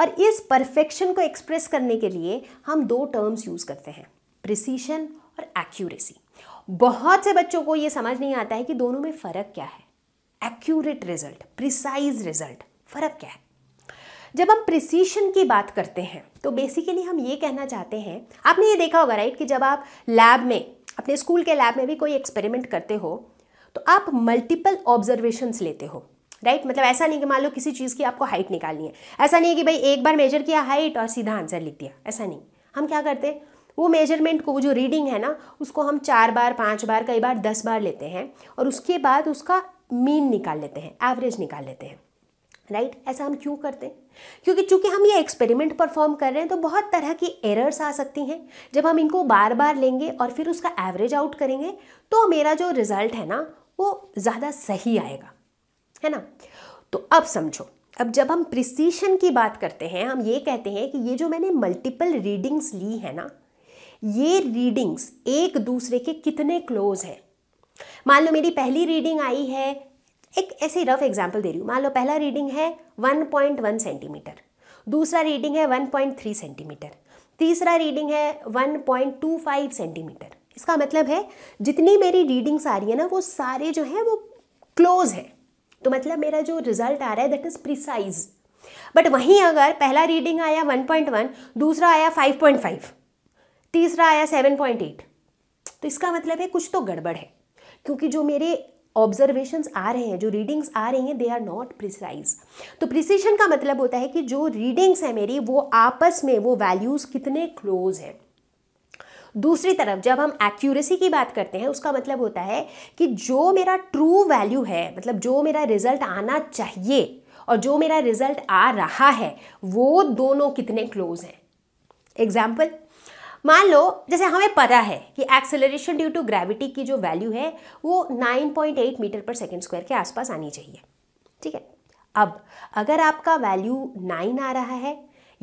और इस परफेक्शन को एक्सप्रेस करने के लिए हम दो टर्म्स यूज़ करते हैं प्रिसीशन और एक्यूरेसी बहुत से बच्चों को ये समझ नहीं आता है कि दोनों में फ़र्क क्या है एक्यूरेट रिजल्ट प्रिसाइज रिजल्ट फ़र्क क्या है जब हम प्रिसीशन की बात करते हैं तो बेसिकली हम ये कहना चाहते हैं आपने ये देखा होगा राइट कि जब आप लैब में अपने स्कूल के लैब में भी कोई एक्सपेरिमेंट करते हो तो आप मल्टीपल ऑब्जर्वेशंस लेते हो राइट right? मतलब ऐसा नहीं कि मान लो किसी चीज़ की आपको हाइट निकालनी है ऐसा नहीं है कि भाई एक बार मेजर किया हाइट और सीधा आंसर लिख दिया ऐसा नहीं हम क्या करते वो मेजरमेंट को वो जो रीडिंग है ना उसको हम चार बार पाँच बार कई बार दस बार लेते हैं और उसके बाद उसका मीन निकाल लेते हैं एवरेज निकाल लेते हैं राइट right? ऐसा हम क्यों करते हैं क्योंकि चूंकि हम ये एक्सपेरिमेंट परफॉर्म कर रहे हैं तो बहुत तरह की एरर्स आ सकती हैं जब हम इनको बार बार लेंगे और फिर उसका एवरेज आउट करेंगे तो मेरा जो रिज़ल्ट है ना वो ज़्यादा सही आएगा है ना तो अब समझो अब जब हम प्रिसीशन की बात करते हैं हम ये कहते हैं कि ये जो मैंने मल्टीपल रीडिंग्स ली है ना ये रीडिंग्स एक दूसरे के कितने क्लोज हैं मान लो मेरी पहली रीडिंग आई है एक ऐसे रफ एग्जाम्पल दे रही हूँ मान लो पहला रीडिंग है 1.1 सेंटीमीटर दूसरा रीडिंग है 1.3 सेंटीमीटर तीसरा रीडिंग है 1.25 सेंटीमीटर इसका मतलब है जितनी मेरी रीडिंग्स आ रही है ना वो सारे जो हैं वो क्लोज है तो मतलब मेरा जो रिजल्ट आ रहा है दैट इज़ प्रिसाइज बट वहीं अगर पहला रीडिंग आया 1.1 दूसरा आया 5.5 तीसरा आया 7.8 तो इसका मतलब है कुछ तो गड़बड़ है क्योंकि जो मेरे ऑब्जर्वेशन आ रहे हैं जो रीडिंग्स आ रही हैं दे आर नॉट प्रिसाइज तो प्रिसीशन का मतलब होता है कि जो रीडिंग्स हैं मेरी वो आपस में वो वैल्यूज़ कितने क्लोज हैं दूसरी तरफ जब हम एक्यूरेसी की बात करते हैं उसका मतलब होता है कि जो मेरा ट्रू वैल्यू है मतलब जो मेरा रिजल्ट आना चाहिए और जो मेरा रिजल्ट आ रहा है वो दोनों कितने क्लोज हैं एग्जाम्पल मान लो जैसे हमें पता है कि एक्सेलरेशन ड्यू टू ग्रेविटी की जो वैल्यू है वो 9.8 मीटर पर सेकेंड स्क्वायर के आसपास आनी चाहिए ठीक है अब अगर आपका वैल्यू 9 आ रहा है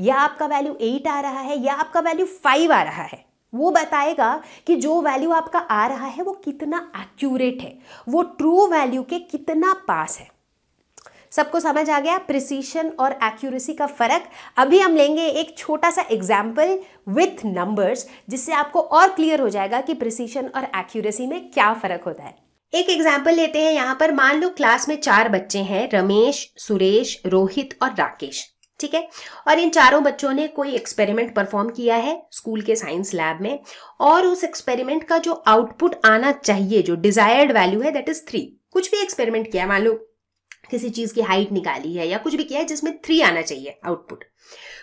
या आपका वैल्यू 8 आ रहा है या आपका वैल्यू 5 आ रहा है वो बताएगा कि जो वैल्यू आपका आ रहा है वो कितना एक्यूरेट है वो ट्रू वैल्यू के कितना पास है सबको समझ आ गया प्रिसीशन और एक्यूरेसी का फ़र्क अभी हम लेंगे एक छोटा सा एग्जाम्पल विथ नंबर्स जिससे आपको और क्लियर हो जाएगा कि प्रिसीशन और एक्यूरेसी में क्या फ़र्क होता है एक एग्जाम्पल लेते हैं यहाँ पर मान लो क्लास में चार बच्चे हैं रमेश सुरेश रोहित और राकेश ठीक है और इन चारों बच्चों ने कोई एक्सपेरिमेंट परफॉर्म किया है स्कूल के साइंस लैब में और उस एक्सपेरिमेंट का जो आउटपुट आना चाहिए जो डिजायर्ड वैल्यू है दैट इज थ्री कुछ भी एक्सपेरिमेंट किया मान लो किसी चीज की हाइट निकाली है या कुछ भी किया है जिसमें थ्री आना चाहिए आउटपुट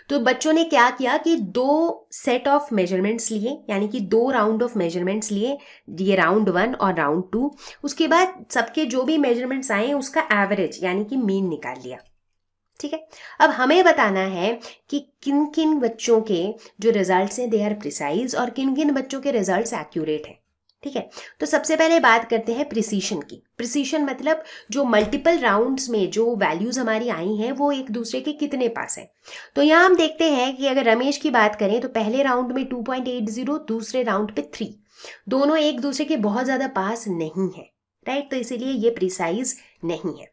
तो बच्चों ने क्या किया कि दो सेट ऑफ मेजरमेंट्स लिए यानी कि दो राउंड ऑफ मेजरमेंट्स लिए ये राउंड वन और राउंड टू उसके बाद सबके जो भी मेजरमेंट्स आए उसका एवरेज यानी कि मीन निकाल लिया ठीक है अब हमें बताना है कि किन किन बच्चों के जो रिजल्ट्स हैं दे आर प्रिसाइज और किन किन बच्चों के रिजल्ट्स एक्यूरेट हैं ठीक है तो सबसे पहले बात करते हैं प्रिसीशन की प्रिसीशन मतलब जो मल्टीपल राउंड्स में जो वैल्यूज हमारी आई हैं वो एक दूसरे के कितने पास है तो यहाँ हम देखते हैं कि अगर रमेश की बात करें तो पहले राउंड में 2.80 दूसरे राउंड पे 3 दोनों एक दूसरे के बहुत ज़्यादा पास नहीं है राइट तो इसीलिए ये प्रिसाइज नहीं है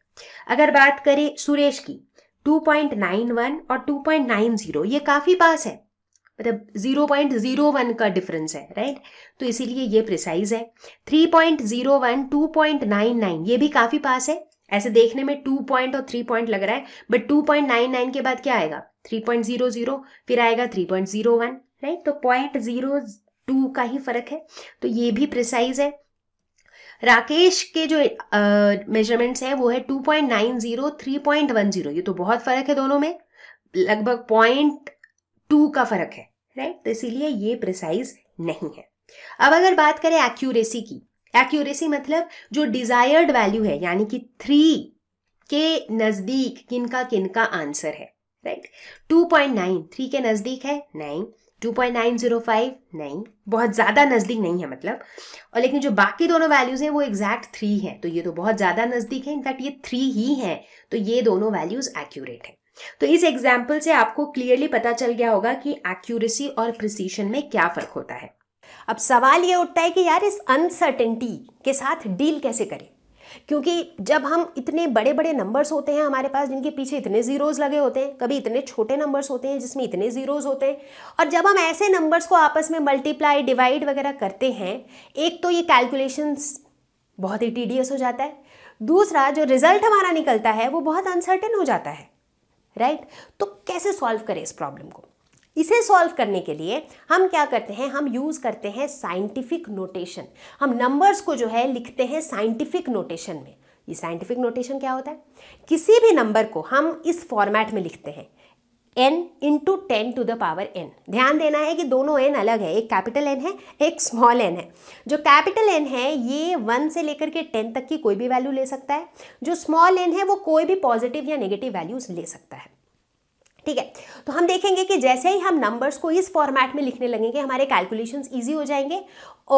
अगर बात करें सुरेश की 2.91 और 2.90 ये काफ़ी पास है मतलब वन का डिफरेंस है राइट तो इसीलिए ये प्रिसाइज है three point point zero one two nine nine ये भी काफ़ी पास है ऐसे देखने में टू पॉइंट और थ्री पॉइंट लग रहा है but two point nine nine के बाद क्या आएगा थ्री पॉइंट जीरो जीरो फिर आएगा three point zero one right तो पॉइंट जीरो टू का ही फर्क है तो ये भी प्रिसाइज है राकेश के जो मेजरमेंट्स हैं वो है two point nine zero three point one zero ये तो बहुत फर्क है दोनों में लगभग पॉइंट टू का फर्क है राइट तो इसीलिए ये प्रिसाइज नहीं है अब अगर बात करें एक्यूरेसी की एक्यूरेसी मतलब जो डिजायर्ड वैल्यू है यानी कि थ्री के नज़दीक किनका किनका आंसर है right two point nine three के नज़दीक है nine two point nine zero five नहीं बहुत ज़्यादा नज़दीक नहीं है मतलब और लेकिन जो बाकी दोनों वैल्यूज़ हैं वो एग्जैक्ट थ्री हैं तो ये तो बहुत ज़्यादा नज़दीक है इनफैक्ट ये थ्री ही हैं तो ये दोनों वैल्यूज़ एक्यूरेट है तो इस एग्जाम्पल से आपको क्लियरली पता चल गया होगा कि एक्यूरेसी और प्रिसीशन में क्या फ़र्क होता है अब सवाल ये उठता है कि यार इस अनसर्टेंटी के साथ डील कैसे करें क्योंकि जब हम इतने बड़े बड़े नंबर्स होते हैं हमारे पास जिनके पीछे इतने ज़ीरोज़ लगे होते हैं कभी इतने छोटे नंबर्स होते हैं जिसमें इतने ज़ीरोज़ होते हैं और जब हम ऐसे नंबर्स को आपस में मल्टीप्लाई डिवाइड वगैरह करते हैं एक तो ये कैलकुलेशंस बहुत ही टीडियस हो जाता है दूसरा जो रिज़ल्ट हमारा निकलता है वो बहुत अनसर्टेन हो जाता है राइट तो कैसे सॉल्व करें इस प्रॉब्लम को इसे सॉल्व करने के लिए हम क्या करते हैं हम यूज़ करते हैं साइंटिफिक नोटेशन हम नंबर्स को जो है लिखते हैं साइंटिफिक नोटेशन में ये साइंटिफिक नोटेशन क्या होता है किसी भी नंबर को हम इस फॉर्मेट में लिखते हैं N into ten to the power N ध्यान देना है कि दोनों एन अलग है एक कैपिटल एन है एक स्मॉल एन है जो कैपिटल एन है ये वन से लेकर के टेन तक की कोई भी वैल्यू ले सकता है जो स्मॉल एन है वो कोई भी पॉजिटिव या नेगेटिव वैल्यूज ले सकता है ठीक है तो हम देखेंगे कि जैसे ही हम नंबर्स को इस फॉर्मेट में लिखने लगेंगे हमारे कैलकुलेशन ईजी हो जाएंगे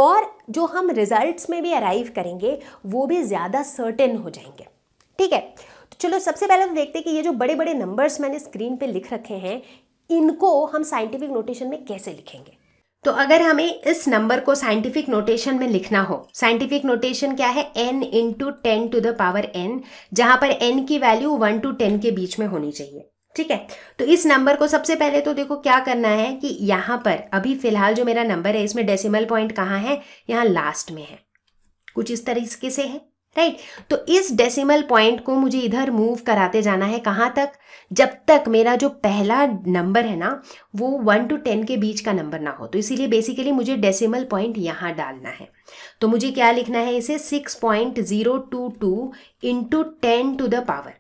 और जो हम रिजल्ट में भी अराइव करेंगे वो भी ज़्यादा सर्टेन हो जाएंगे ठीक है चलो सबसे पहले हम देखते हैं कि ये जो बड़े बड़े नंबर्स मैंने स्क्रीन पे लिख रखे हैं इनको हम साइंटिफिक नोटेशन में कैसे लिखेंगे तो अगर हमें इस नंबर को साइंटिफिक नोटेशन में लिखना हो साइंटिफिक नोटेशन क्या है N into ten to the power N जहां पर एन की वैल्यू वन टू टेन के बीच में होनी चाहिए ठीक है तो इस नंबर को सबसे पहले तो देखो क्या करना है कि यहाँ पर अभी फिलहाल जो मेरा नंबर है इसमें डेसिमल पॉइंट कहाँ है यहाँ लास्ट में है कुछ इस तरीके से है राइट right? तो इस डेसिमल पॉइंट को मुझे इधर मूव कराते जाना है कहाँ तक जब तक मेरा जो पहला नंबर है ना वो वन टू टेन के बीच का नंबर ना हो तो इसीलिए बेसिकली मुझे डेसिमल पॉइंट यहाँ डालना है तो मुझे क्या लिखना है इसे six point zero two two into ten to the power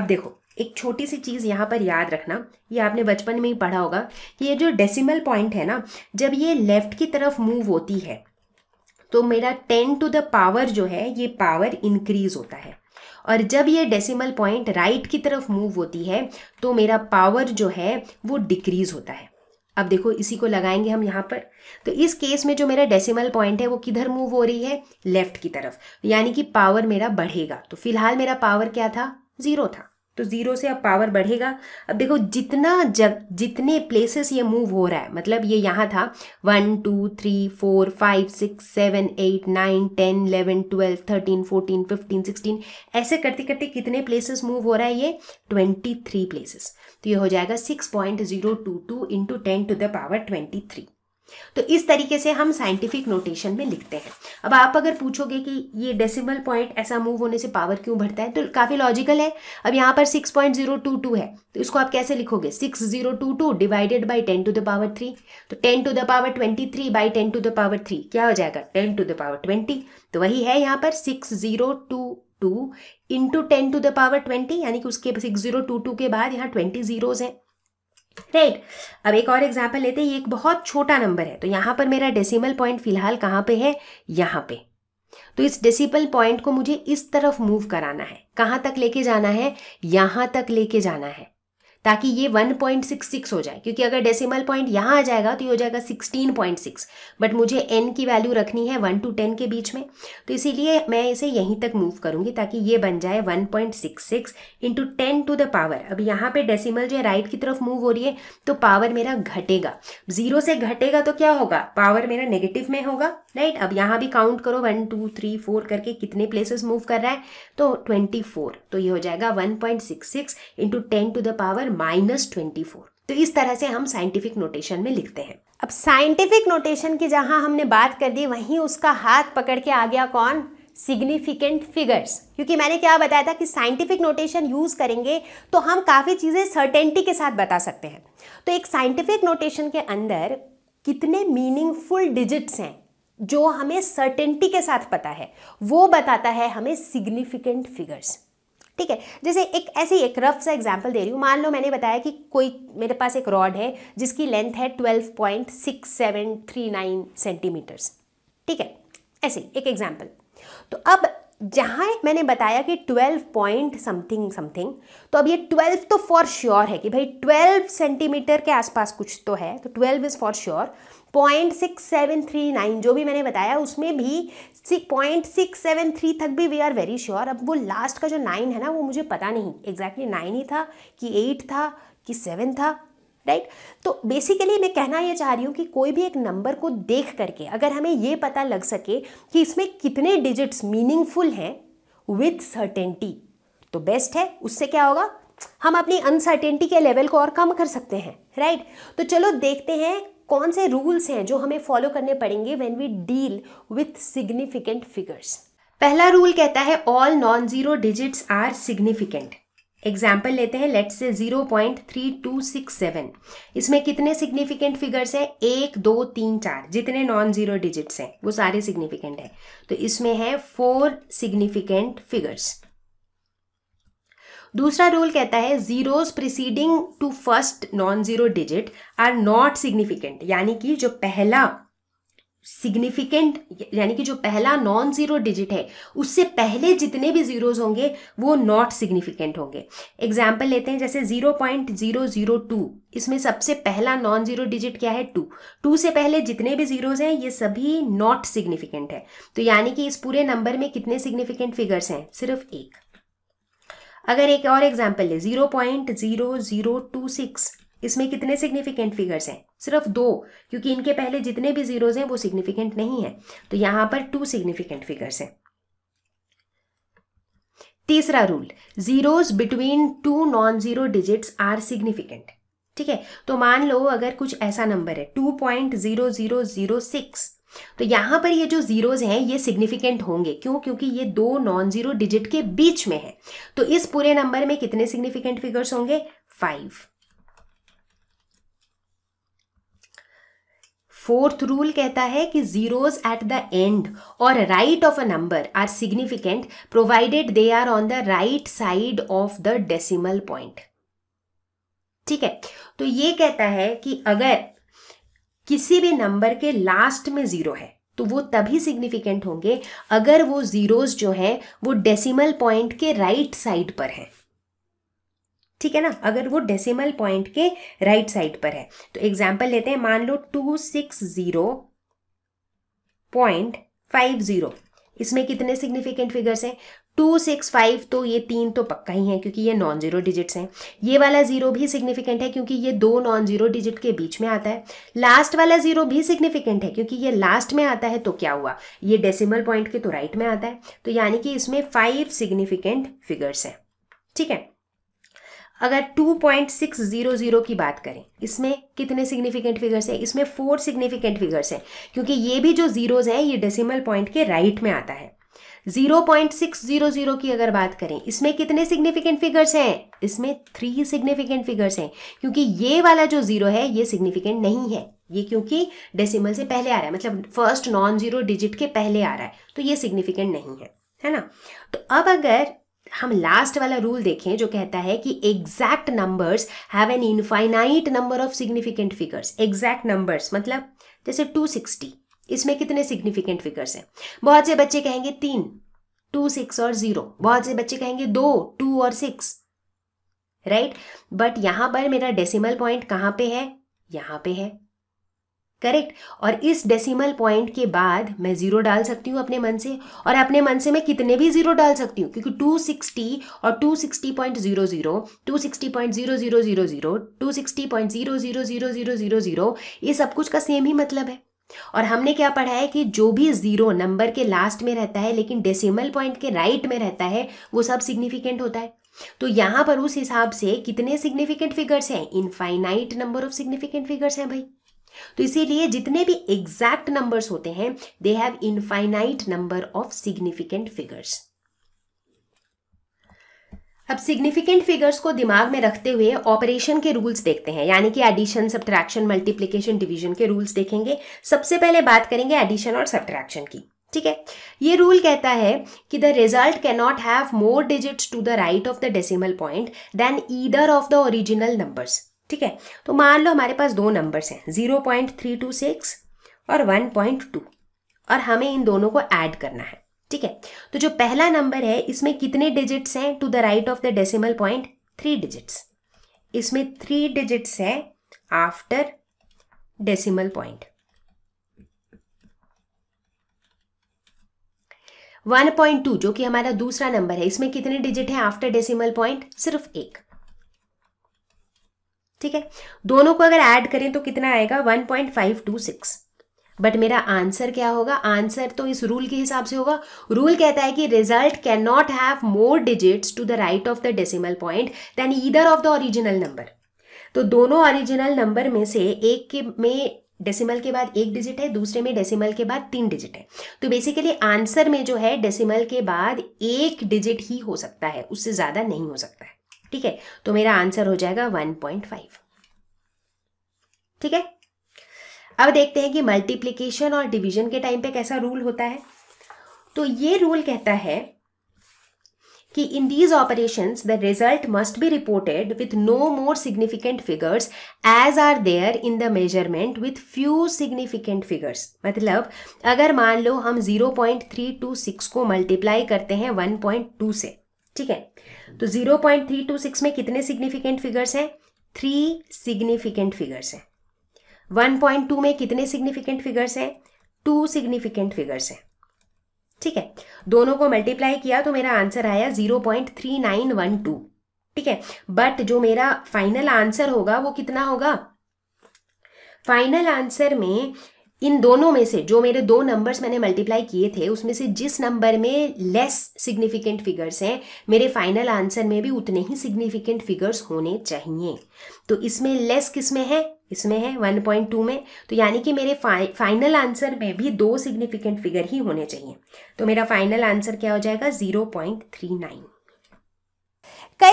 अब देखो एक छोटी सी चीज़ यहाँ पर याद रखना ये आपने बचपन में ही पढ़ा होगा कि ये जो डेसिमल पॉइंट है ना जब ये लेफ़्ट की तरफ मूव होती है तो मेरा टेन टू द पावर जो है ये पावर इंक्रीज होता है और जब ये डेसिमल पॉइंट राइट की तरफ मूव होती है तो मेरा पावर जो है वो डिक्रीज होता है अब देखो इसी को लगाएंगे हम यहाँ पर तो इस केस में जो मेरा डेसिमल पॉइंट है वो किधर मूव हो रही है लेफ्ट की तरफ यानी कि पावर मेरा बढ़ेगा तो फिलहाल मेरा पावर क्या था ज़ीरो था तो ज़ीरो से अब पावर बढ़ेगा अब देखो जितना जग जितने प्लेसेस ये मूव हो रहा है मतलब ये यहाँ था one two three four five six seven eight nine ten eleven twelve thirteen fourteen fifteen sixteen ऐसे करते करते कितने प्लेसेस मूव हो रहा है ये ट्वेंटी थ्री प्लेसेस तो ये हो जाएगा six point zero two two into ten to the power twenty three तो इस तरीके से हम साइंटिफिक नोटेशन में लिखते हैं अब आप अगर पूछोगे कि ये डेसिमल पॉइंट ऐसा मूव होने से पावर क्यों बढ़ता है तो काफ़ी लॉजिकल है अब यहाँ पर six point zero two two है तो इसको आप कैसे लिखोगे six zero two two divided by ten to the power three तो ten to the power twenty three by ten to the power three क्या हो जाएगा ten to the power twenty तो वही है यहाँ पर six zero two two into ten to the power twenty यानी कि उसके सिक्स जीरो टू टू के बाद यहाँ ट्वेंटी जीरोज हैं राइट right. अब एक और एग्जाम्पल लेते हैं ये एक बहुत छोटा नंबर है तो यहाँ पर मेरा डेसिमल पॉइंट फिलहाल कहाँ पे है यहाँ पे तो इस डेसिमल पॉइंट को मुझे इस तरफ मूव कराना है कहाँ तक लेके जाना है यहाँ तक लेके जाना है ताकि ये 1.66 हो जाए क्योंकि अगर डेसिमल पॉइंट यहाँ आ जाएगा तो ये हो जाएगा 16.6 बट मुझे n की वैल्यू रखनी है 1 टू 10 के बीच में तो इसीलिए मैं इसे यहीं तक मूव करूँगी ताकि ये बन जाए 1.66 point six into ten to the power अब यहाँ पे डेसिमल जो है राइट की तरफ मूव हो रही है तो पावर मेरा घटेगा जीरो से घटेगा तो क्या होगा पावर मेरा नेगेटिव में होगा राइट अब यहाँ भी काउंट करो वन टू थ्री फोर करके कितने प्लेसेस मूव कर रहा है तो ट्वेंटी फोर तो ये हो जाएगा one point six six into ten to the power minus twenty four तो इस तरह से हम साइंटिफिक नोटेशन में लिखते हैं अब साइंटिफिक नोटेशन की जहां हमने बात कर दी वहीं उसका हाथ पकड़ के आ गया कौन सिग्निफिकेंट फिगर्स क्योंकि मैंने क्या बताया था कि साइंटिफिक नोटेशन यूज़ करेंगे तो हम काफ़ी चीज़ें सर्टेनिटी के साथ बता सकते हैं तो एक साइंटिफिक नोटेशन के अंदर कितने मीनिंगफुल डिजिट्स हैं जो हमें सर्टेनिटी के साथ पता है वो बताता है हमें सिग्निफिकेंट फिगर्स ठीक है जैसे एक ऐसे ही एक रफ सा एग्जाम्पल दे रही हूँ मान लो मैंने बताया कि कोई मेरे पास एक रॉड है जिसकी लेंथ है 12.6739 सेंटीमीटर्स ठीक है ऐसे ही एक एग्जाम्पल तो अब जहाँ मैंने बताया कि 12 पॉइंट समथिंग समथिंग तो अब ये 12 तो फॉर श्योर है कि भाई 12 सेंटीमीटर के आसपास कुछ तो है तो 12 is for sure point six seven three nine जो भी मैंने बताया उसमें भी पॉइंट सिक्स सेवन थ्री तक भी वी आर वेरी श्योर अब वो लास्ट का जो नाइन है ना वो मुझे पता नहीं एग्जैक्टली exactly नाइन ही था कि एट था कि सेवन था राइट तो बेसिकली मैं कहना ये चाह रही हूँ कि कोई भी एक नंबर को देख करके अगर हमें ये पता लग सके कि इसमें कितने डिजिट्स मीनिंगफुल हैं विथ सर्टेनिटी तो बेस्ट है उससे क्या होगा हम अपनी अनसर्टेनिटी के लेवल को और कम कर सकते हैं राइट right? तो चलो देखते हैं कौन से रूल्स हैं जो हमें फॉलो करने पड़ेंगे when we deal with significant figures पहला रूल कहता है all non zero digits are significant example लेते हैं लेट से 0.3267 इसमें कितने सिग्निफिकेंट फिगर्स हैं एक दो तीन चार जितने नॉन जीरो डिजिट्स हैं वो सारे सिग्निफिकेंट हैं तो इसमें है फोर सिग्निफिकेंट फिगर्स दूसरा रूल कहता है zeros preceding to first non zero digit are not significant यानी कि जो पहला सिग्निफिकेंट यानी कि जो पहला नॉन ज़ीरो डिजिट है उससे पहले जितने भी ज़ीरोज़ होंगे वो नॉट सिग्निफिकेंट होंगे एग्जाम्पल लेते हैं जैसे zero point zero zero two इसमें सबसे पहला नॉन ज़ीरो डिजिट क्या है टू टू से पहले जितने भी ज़ीरोज़ हैं ये सभी नॉट सिग्निफिकेंट है तो यानी कि इस पूरे नंबर में कितने सिग्निफिकेंट फिगर्स हैं सिर्फ एक अगर एक और एग्जाम्पल ले zero point zero zero two six इसमें कितने सिग्निफिकेंट फिगर्स हैं सिर्फ दो क्योंकि इनके पहले जितने भी जीरोज हैं वो सिग्निफिकेंट नहीं है तो यहां पर टू सिग्निफिकेंट फिगर्स हैं तीसरा rule zeros between two non zero digits are significant ठीक है तो मान लो अगर कुछ ऐसा नंबर है two point zero zero zero six तो यहां पर ये जो जीरोज हैं ये सिग्निफिकेंट होंगे क्यों क्योंकि ये दो नॉन जीरो डिजिट के बीच में है तो इस पूरे नंबर में कितने सिग्निफिकेंट फिगर्स होंगे फाइव फोर्थ रूल कहता है कि जीरोज एट द एंड और right of a number are significant provided they are on the right side of the decimal point ठीक है तो ये कहता है कि अगर किसी भी नंबर के लास्ट में जीरो है तो वो तभी सिग्निफिकेंट होंगे अगर वो जीरोज जो है वो डेसिमल पॉइंट के राइट right साइड पर हैं ठीक है ना अगर वो डेसिमल पॉइंट के राइट right साइड पर है तो एग्जाम्पल लेते हैं मान लो two six zero point five zero इसमें कितने सिग्निफिकेंट फिगर्स हैं टू सिक्स फाइव तो ये तीन तो पक्का ही है क्योंकि ये नॉन जीरो डिजिट्स हैं ये वाला जीरो भी सिग्निफिकेंट है क्योंकि ये दो नॉन जीरो डिजिट के बीच में आता है लास्ट वाला जीरो भी सिग्निफिकेंट है क्योंकि ये लास्ट में आता है तो क्या हुआ ये डेसिमल पॉइंट के तो राइट में आता है तो यानी कि इसमें फाइव सिग्निफिकेंट फिगर्स हैं ठीक है अगर 2.600 की बात करें इसमें कितने सिग्निफिकेंट फिगर्स हैं इसमें फोर सिग्निफिकेंट फिगर्स हैं क्योंकि ये भी जो ज़ीरोज़ हैं ये डेसिमल पॉइंट के राइट में आता है 0.600 की अगर बात करें इसमें कितने सिग्निफिकेंट फिगर्स हैं इसमें थ्री सिग्निफिकेंट फिगर्स हैं क्योंकि ये वाला जो जीरो है ये सिग्निफिकेंट नहीं है ये क्योंकि डेसिमल से पहले आ रहा है मतलब फर्स्ट नॉन जीरो डिजिट के पहले आ रहा है तो ये सिग्निफिकेंट नहीं है है ना तो अब अगर हम लास्ट वाला रूल देखें जो कहता है कि exact numbers have an infinite number of significant figures exact numbers मतलब जैसे 260 इसमें कितने सिग्निफिकेंट फिगर्स हैं बहुत से बच्चे कहेंगे तीन टू सिक्स और ज़ीरो बहुत से बच्चे कहेंगे दो टू और सिक्स राइट बट यहां पर मेरा डेसिमल पॉइंट कहां पे है यहां पे है करेक्ट और इस डेसिमल पॉइंट के बाद मैं ज़ीरो डाल सकती हूँ अपने मन से और अपने मन से मैं कितने भी ज़ीरो डाल सकती हूँ क्योंकि 260 और 260.00, 260.0000, 260.0000000 ये सब कुछ का सेम ही मतलब है और हमने क्या पढ़ा है कि जो भी ज़ीरो नंबर के लास्ट में रहता है लेकिन डेसिमल पॉइंट के राइट में रहता है वो सब सिग्निफिकेंट होता है तो यहाँ पर उस हिसाब से कितने सिग्निफिकेंट फिगर्स हैं infinite number of significant figures हैं भाई तो इसीलिए जितने भी एग्जैक्ट नंबर्स होते हैं they have infinite number of significant figures अब सिग्निफिकेंट फिगर्स को दिमाग में रखते हुए ऑपरेशन के रूल्स देखते हैं यानी कि एडिशन सब्ट्रैक्शन मल्टीप्लीकेशन डिवीजन के रूल्स देखेंगे सबसे पहले बात करेंगे एडिशन और सब्ट्रैक्शन की ठीक है ये रूल कहता है कि the result can not have more digits to the right of the decimal point than either of the original numbers ठीक है तो मान लो हमारे पास दो नंबर्स हैं zero point three two six और वन पॉइंट टू और हमें इन दोनों को ऐड करना है ठीक है तो जो पहला नंबर है इसमें कितने डिजिट्स हैं to the right of the decimal point three digits इसमें थ्री डिजिट्स हैं आफ्टर डेसिमल पॉइंट 1.2 जो कि हमारा दूसरा नंबर है इसमें कितने डिजिट हैं आफ्टर डेसिमल पॉइंट सिर्फ एक ठीक है दोनों को अगर ऐड करें तो कितना आएगा 1.526 बट मेरा आंसर क्या होगा आंसर तो इस रूल के हिसाब से होगा रूल कहता है कि result can not have more digits to the right of the decimal point than either of the original number तो दोनों ओरिजिनल नंबर में से एक के में डेसिमल के बाद एक डिजिट है दूसरे में डेसिमल के बाद तीन डिजिट है तो बेसिकली आंसर में जो है डेसिमल के बाद एक डिजिट ही हो सकता है उससे ज़्यादा नहीं हो सकता है ठीक है तो मेरा आंसर हो जाएगा वन पॉइंट फाइव ठीक है अब देखते हैं कि मल्टीप्लीकेशन और डिवीजन के टाइम पे कैसा रूल होता है तो ये रूल कहता है कि in these operation the result must be reported with no more significant figures as are there in the measurement with few significant figures मतलब अगर मान लो हम 0.326 को मल्टीप्लाई करते हैं 1.2 से ठीक है तो 0.326 में कितने सिग्निफिकेंट फिगर्स हैं थ्री सिग्निफिकेंट फिगर्स हैं 1.2 में कितने सिग्निफिकेंट फिगर्स हैं टू सिग्निफिकेंट फिगर्स हैं ठीक है दोनों को मल्टीप्लाई किया तो मेरा आंसर आया 0.3912 ठीक है बट जो मेरा फाइनल आंसर होगा वो कितना होगा फाइनल आंसर में इन दोनों में से जो मेरे दो नंबर्स मैंने मल्टीप्लाई किए थे उसमें से जिस नंबर में लेस सिग्निफिकेंट फिगर्स हैं मेरे फाइनल आंसर में भी उतने ही सिग्निफिकेंट फिगर्स होने चाहिए तो इसमें लेस किस में है इसमें है 1.2 में तो यानी कि मेरे फाइनल आंसर में भी दो सिग्निफिकेंट फिगर ही होने चाहिए तो मेरा फाइनल आंसर क्या हो जाएगा जीरो कई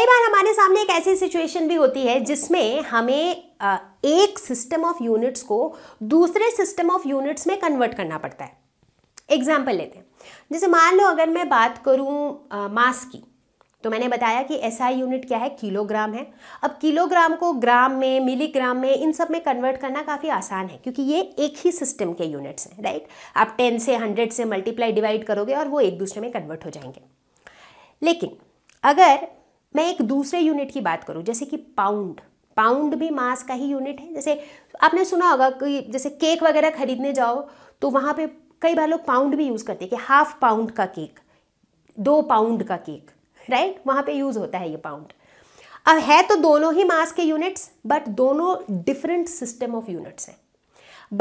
बार हमारे सामने एक ऐसी सिचुएशन भी होती है जिसमें हमें एक सिस्टम ऑफ यूनिट्स को दूसरे सिस्टम ऑफ यूनिट्स में कन्वर्ट करना पड़ता है एग्जाम्पल लेते हैं जैसे मान लो अगर मैं बात करूँ मास की तो मैंने बताया कि एस SI यूनिट क्या है किलोग्राम है अब किलोग्राम को ग्राम में मिलीग्राम में इन सब में कन्वर्ट करना काफ़ी आसान है क्योंकि ये एक ही सिस्टम के यूनिट्स हैं राइट आप टेन से हंड्रेड से मल्टीप्लाई डिवाइड करोगे और वो एक दूसरे में कन्वर्ट हो जाएंगे लेकिन अगर मैं एक दूसरे यूनिट की बात करूँ जैसे कि पाउंड पाउंड भी मास का ही यूनिट है जैसे आपने सुना होगा कि जैसे केक वगैरह खरीदने जाओ तो वहाँ पे कई बार लोग पाउंड भी यूज़ करते हैं कि हाफ पाउंड का केक दो पाउंड का केक राइट वहाँ पे यूज़ होता है ये पाउंड अब है तो दोनों ही मास के यूनिट्स बट दोनों डिफरेंट सिस्टम ऑफ यूनिट्स हैं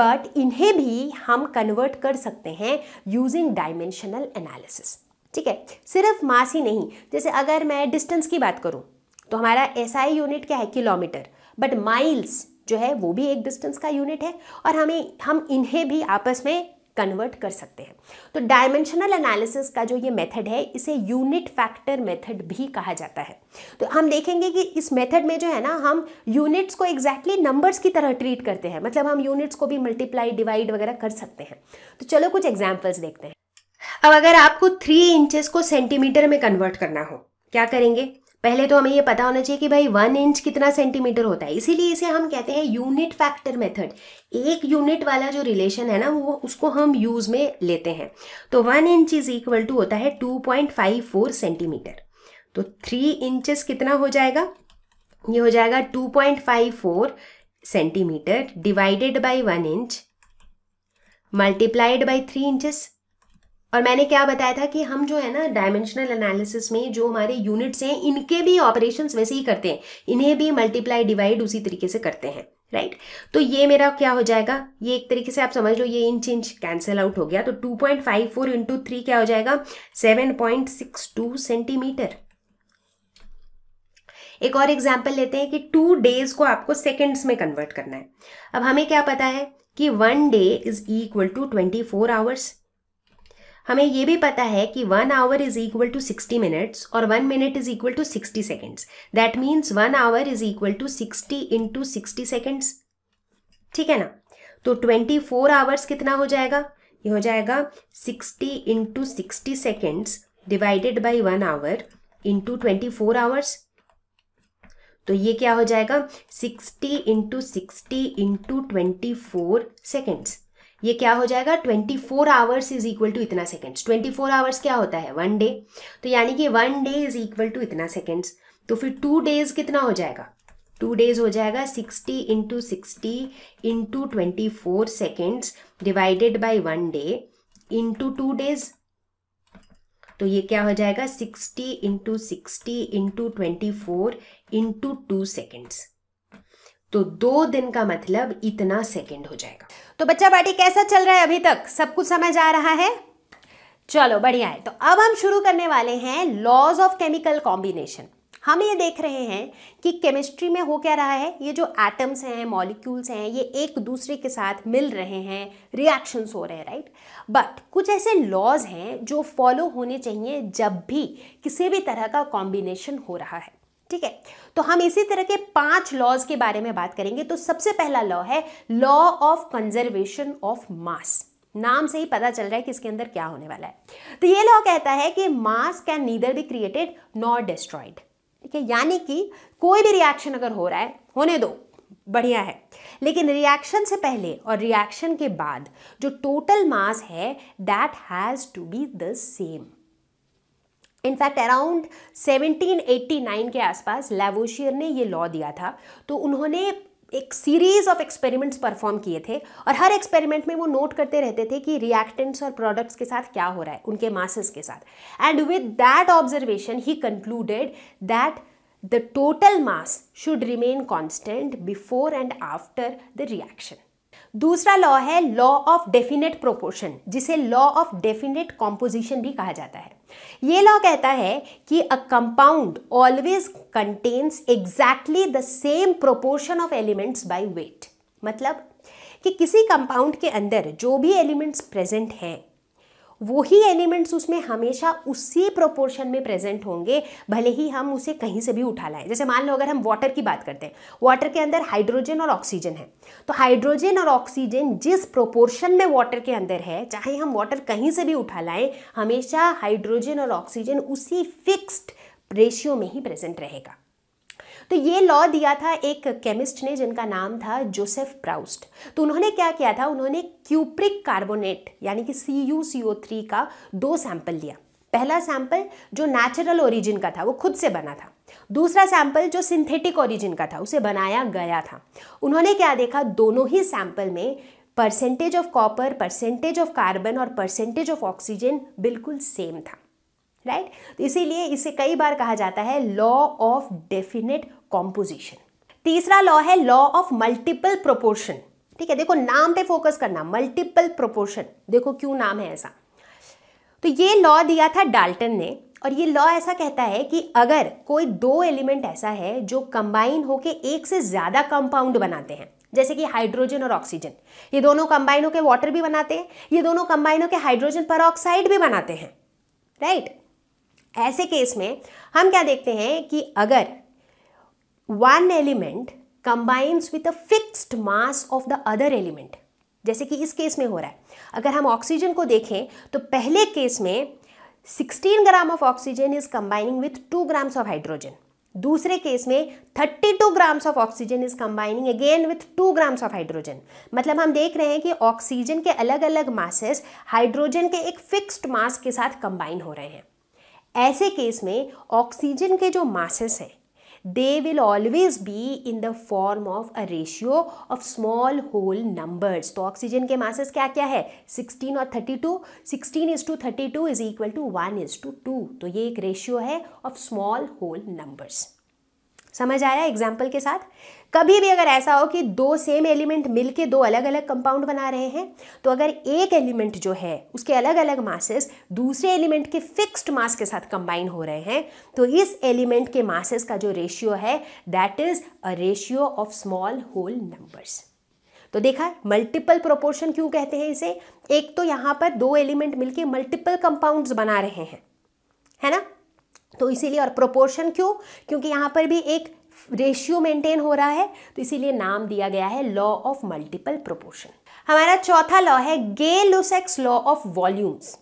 बट इन्हें भी हम कन्वर्ट कर सकते हैं यूजिंग डायमेंशनल एनालिसिस ठीक है सिर्फ मास ही नहीं जैसे अगर मैं डिस्टेंस की बात करूँ तो हमारा एसआई यूनिट क्या है किलोमीटर बट माइल्स जो है वो भी एक डिस्टेंस का यूनिट है और हमें हम इन्हें भी आपस में कन्वर्ट कर सकते हैं तो डायमेंशनल एनालिसिस का जो ये मेथड है इसे यूनिट फैक्टर मेथड भी कहा जाता है तो हम देखेंगे कि इस मेथड में जो है ना हम यूनिट्स को एग्जैक्टली exactly नंबर्स की तरह ट्रीट करते हैं मतलब हम यूनिट्स को भी मल्टीप्लाई डिवाइड वगैरह कर सकते हैं तो चलो कुछ एग्जाम्पल्स देखते हैं अब अगर आपको थ्री इंचेस को सेंटीमीटर में कन्वर्ट करना हो क्या करेंगे पहले तो हमें ये पता होना चाहिए कि भाई वन इंच कितना सेंटीमीटर होता है इसीलिए इसे हम कहते हैं यूनिट फैक्टर मेथड एक यूनिट वाला जो रिलेशन है ना वो उसको हम यूज़ में लेते हैं तो one inch is equal to होता है two point five four centimetre तो थ्री इंचेस कितना हो जाएगा ये हो जाएगा two point five four centimetre divided by one inch multiplied by three inches और मैंने क्या बताया था कि हम जो है ना डायमेंशनल एनालिसिस में जो हमारे यूनिट्स हैं इनके भी ऑपरेशंस वैसे ही करते हैं इन्हें भी मल्टीप्लाई डिवाइड उसी तरीके से करते हैं राइट right? तो ये मेरा क्या हो जाएगा ये एक तरीके से आप समझ लो ये इंच इंच कैंसिल आउट हो गया तो 2.54 point five four into three क्या हो जाएगा 7.62 सेंटीमीटर एक और एग्जाम्पल लेते हैं कि टू डेज को आपको सेकेंड्स में कन्वर्ट करना है अब हमें क्या पता है कि one day is equal to twenty four hours हमें ये भी पता है कि one hour is equal to sixty minutes और one minute is equal to sixty seconds that means one hour is equal to sixty into sixty seconds ठीक है ना तो ट्वेंटी फोर आवर्स कितना हो जाएगा ये हो जाएगा sixty into sixty seconds divided by one hour into twenty four hours तो ये क्या हो जाएगा sixty into sixty into twenty four seconds ये क्या हो जाएगा 24 four hours is equal to इतना सेकेंड्स 24 फोर आवर्स क्या होता है वन डे तो यानी कि one day is equal to इतना सेकेंड्स तो फिर टू डेज कितना हो जाएगा टू डेज हो जाएगा sixty into sixty into twenty four seconds divided by one day into two days तो ये क्या हो जाएगा sixty into sixty into twenty four into two seconds तो दो दिन का मतलब इतना सेकंड हो जाएगा तो बच्चा पार्टी कैसा चल रहा है अभी तक सब कुछ समझ आ रहा है चलो बढ़िया है तो अब हम शुरू करने वाले हैं लॉज ऑफ केमिकल कॉम्बिनेशन हम ये देख रहे हैं कि केमिस्ट्री में हो क्या रहा है ये जो एटम्स हैं मॉलिक्यूल्स हैं ये एक दूसरे के साथ मिल रहे हैं रिएक्शंस हो रहे हैं राइट बट कुछ ऐसे लॉज हैं जो फॉलो होने चाहिए जब भी किसी भी तरह का कॉम्बिनेशन हो रहा है ठीक है तो हम इसी तरह के पांच लॉज के बारे में बात करेंगे तो सबसे पहला लॉ है law of conservation of mass नाम से ही पता चल रहा है कि इसके अंदर क्या होने वाला है तो ये लॉ कहता है कि mass can neither be created not destroyed ठीक है यानी कि कोई भी रिएक्शन अगर हो रहा है होने दो बढ़िया है लेकिन रिएक्शन से पहले और रिएक्शन के बाद जो टोटल मास है that has to be the same in fact around 1789 के आसपास लेवोशियर ने ये लॉ दिया था तो उन्होंने एक सीरीज ऑफ एक्सपेरिमेंट्स परफॉर्म किए थे और हर एक्सपेरिमेंट में वो नोट करते रहते थे कि रिएक्टेंट्स और प्रोडक्ट्स के साथ क्या हो रहा है उनके मासेस के साथ एंड विद दैट ऑब्जर्वेशन ही concluded that the total mass should remain constant before and after the reaction दूसरा लॉ है लॉ ऑफ डेफिनेट प्रोपोर्शन जिसे लॉ ऑफ डेफिनेट कॉम्पोजिशन भी कहा जाता है ये लॉ कहता है कि a compound always contains exactly the same proportion of elements by weight मतलब कि किसी कंपाउंड के अंदर जो भी एलिमेंट्स प्रेजेंट हैं वो ही एलिमेंट्स उसमें हमेशा उसी प्रोपोर्शन में प्रेजेंट होंगे भले ही हम उसे कहीं से भी उठा लाएं जैसे मान लो अगर हम वाटर की बात करते हैं वाटर के अंदर हाइड्रोजन और ऑक्सीजन है तो हाइड्रोजन और ऑक्सीजन जिस प्रोपोर्शन में वाटर के अंदर है चाहे हम वाटर कहीं से भी उठा लाएं हमेशा हाइड्रोजन और ऑक्सीजन उसी फिक्स्ड रेशियो में ही प्रेजेंट रहेगा तो ये लॉ दिया था एक केमिस्ट ने जिनका नाम था जोसेफ प्राउस्ट तो उन्होंने क्या किया था उन्होंने क्यूप्रिक कार्बोनेट यानी कि सी यू सी ओ थ्री का दो सैंपल लिया पहला सैंपल जो नेचुरल ओरिजिन का था वो खुद से बना था दूसरा सैंपल जो सिंथेटिक ओरिजिन का था उसे बनाया गया था उन्होंने क्या देखा दोनों ही सैंपल में percentage of copper percentage of carbon और परसेंटेज ऑफ ऑक्सीजन बिल्कुल सेम था राइट तो इसीलिए इसे कई बार कहा जाता है लॉ ऑफ डेफिनेट कॉम्पोजिशन तीसरा लॉ है लॉ ऑफ मल्टीपल प्रोपोर्शन ठीक है देखो नाम पे फोकस करना मल्टीपल प्रोपोर्शन देखो क्यों नाम है ऐसा तो ये लॉ दिया था डाल्टन ने और ये लॉ ऐसा कहता है कि अगर कोई दो एलिमेंट ऐसा है जो कंबाइन होके एक से ज़्यादा कंपाउंड बनाते हैं जैसे कि हाइड्रोजन और ऑक्सीजन ये दोनों कंबाइन होकर वाटर भी बनाते हैं ये दोनों कंबाइन होकर हाइड्रोजन पर भी बनाते हैं राइट ऐसे केस में हम क्या देखते हैं कि अगर one element combines with a fixed mass of the other element जैसे कि इस केस में हो रहा है अगर हम ऑक्सीजन को देखें तो पहले केस में 16 gram of oxygen is combining with 2 grams of hydrogen दूसरे केस में 32 grams of oxygen is combining again with 2 grams of hydrogen मतलब हम देख रहे हैं कि ऑक्सीजन के अलग अलग मासेस हाइड्रोजन के एक फिक्स्ड मास के साथ कंबाइन हो रहे हैं ऐसे केस में ऑक्सीजन के जो मासेस हैं they will always be in the form of a ratio of small whole numbers तो ऑक्सीजन के मासेस क्या क्या है 16 और 32 16 is to thirty two is equal to one is to two तो ये एक रेशियो है ऑफ स्मॉल होल नंबर्स समझ आया एग्जाम्पल के साथ कभी भी अगर ऐसा हो कि दो सेम एलिमेंट मिलके दो अलग अलग कंपाउंड बना रहे हैं तो अगर एक एलिमेंट जो है उसके अलग अलग मासेस दूसरे एलिमेंट के फिक्स्ड मास के साथ कंबाइन हो रहे हैं तो इस एलिमेंट के मासेस का जो रेशियो है that is a ratio of small whole numbers तो देखा मल्टीपल प्रोपोर्शन क्यों कहते हैं इसे एक तो यहाँ पर दो एलिमेंट मिलके मल्टीपल कंपाउंड्स बना रहे हैं है ना तो इसीलिए और प्रोपोर्शन क्यों क्योंकि यहाँ पर भी एक रेशियो मेंटेन हो रहा है तो इसीलिए नाम दिया गया है लॉ ऑफ मल्टीपल प्रोपोर्शन हमारा चौथा लॉ है Gay Lussac's law of volumes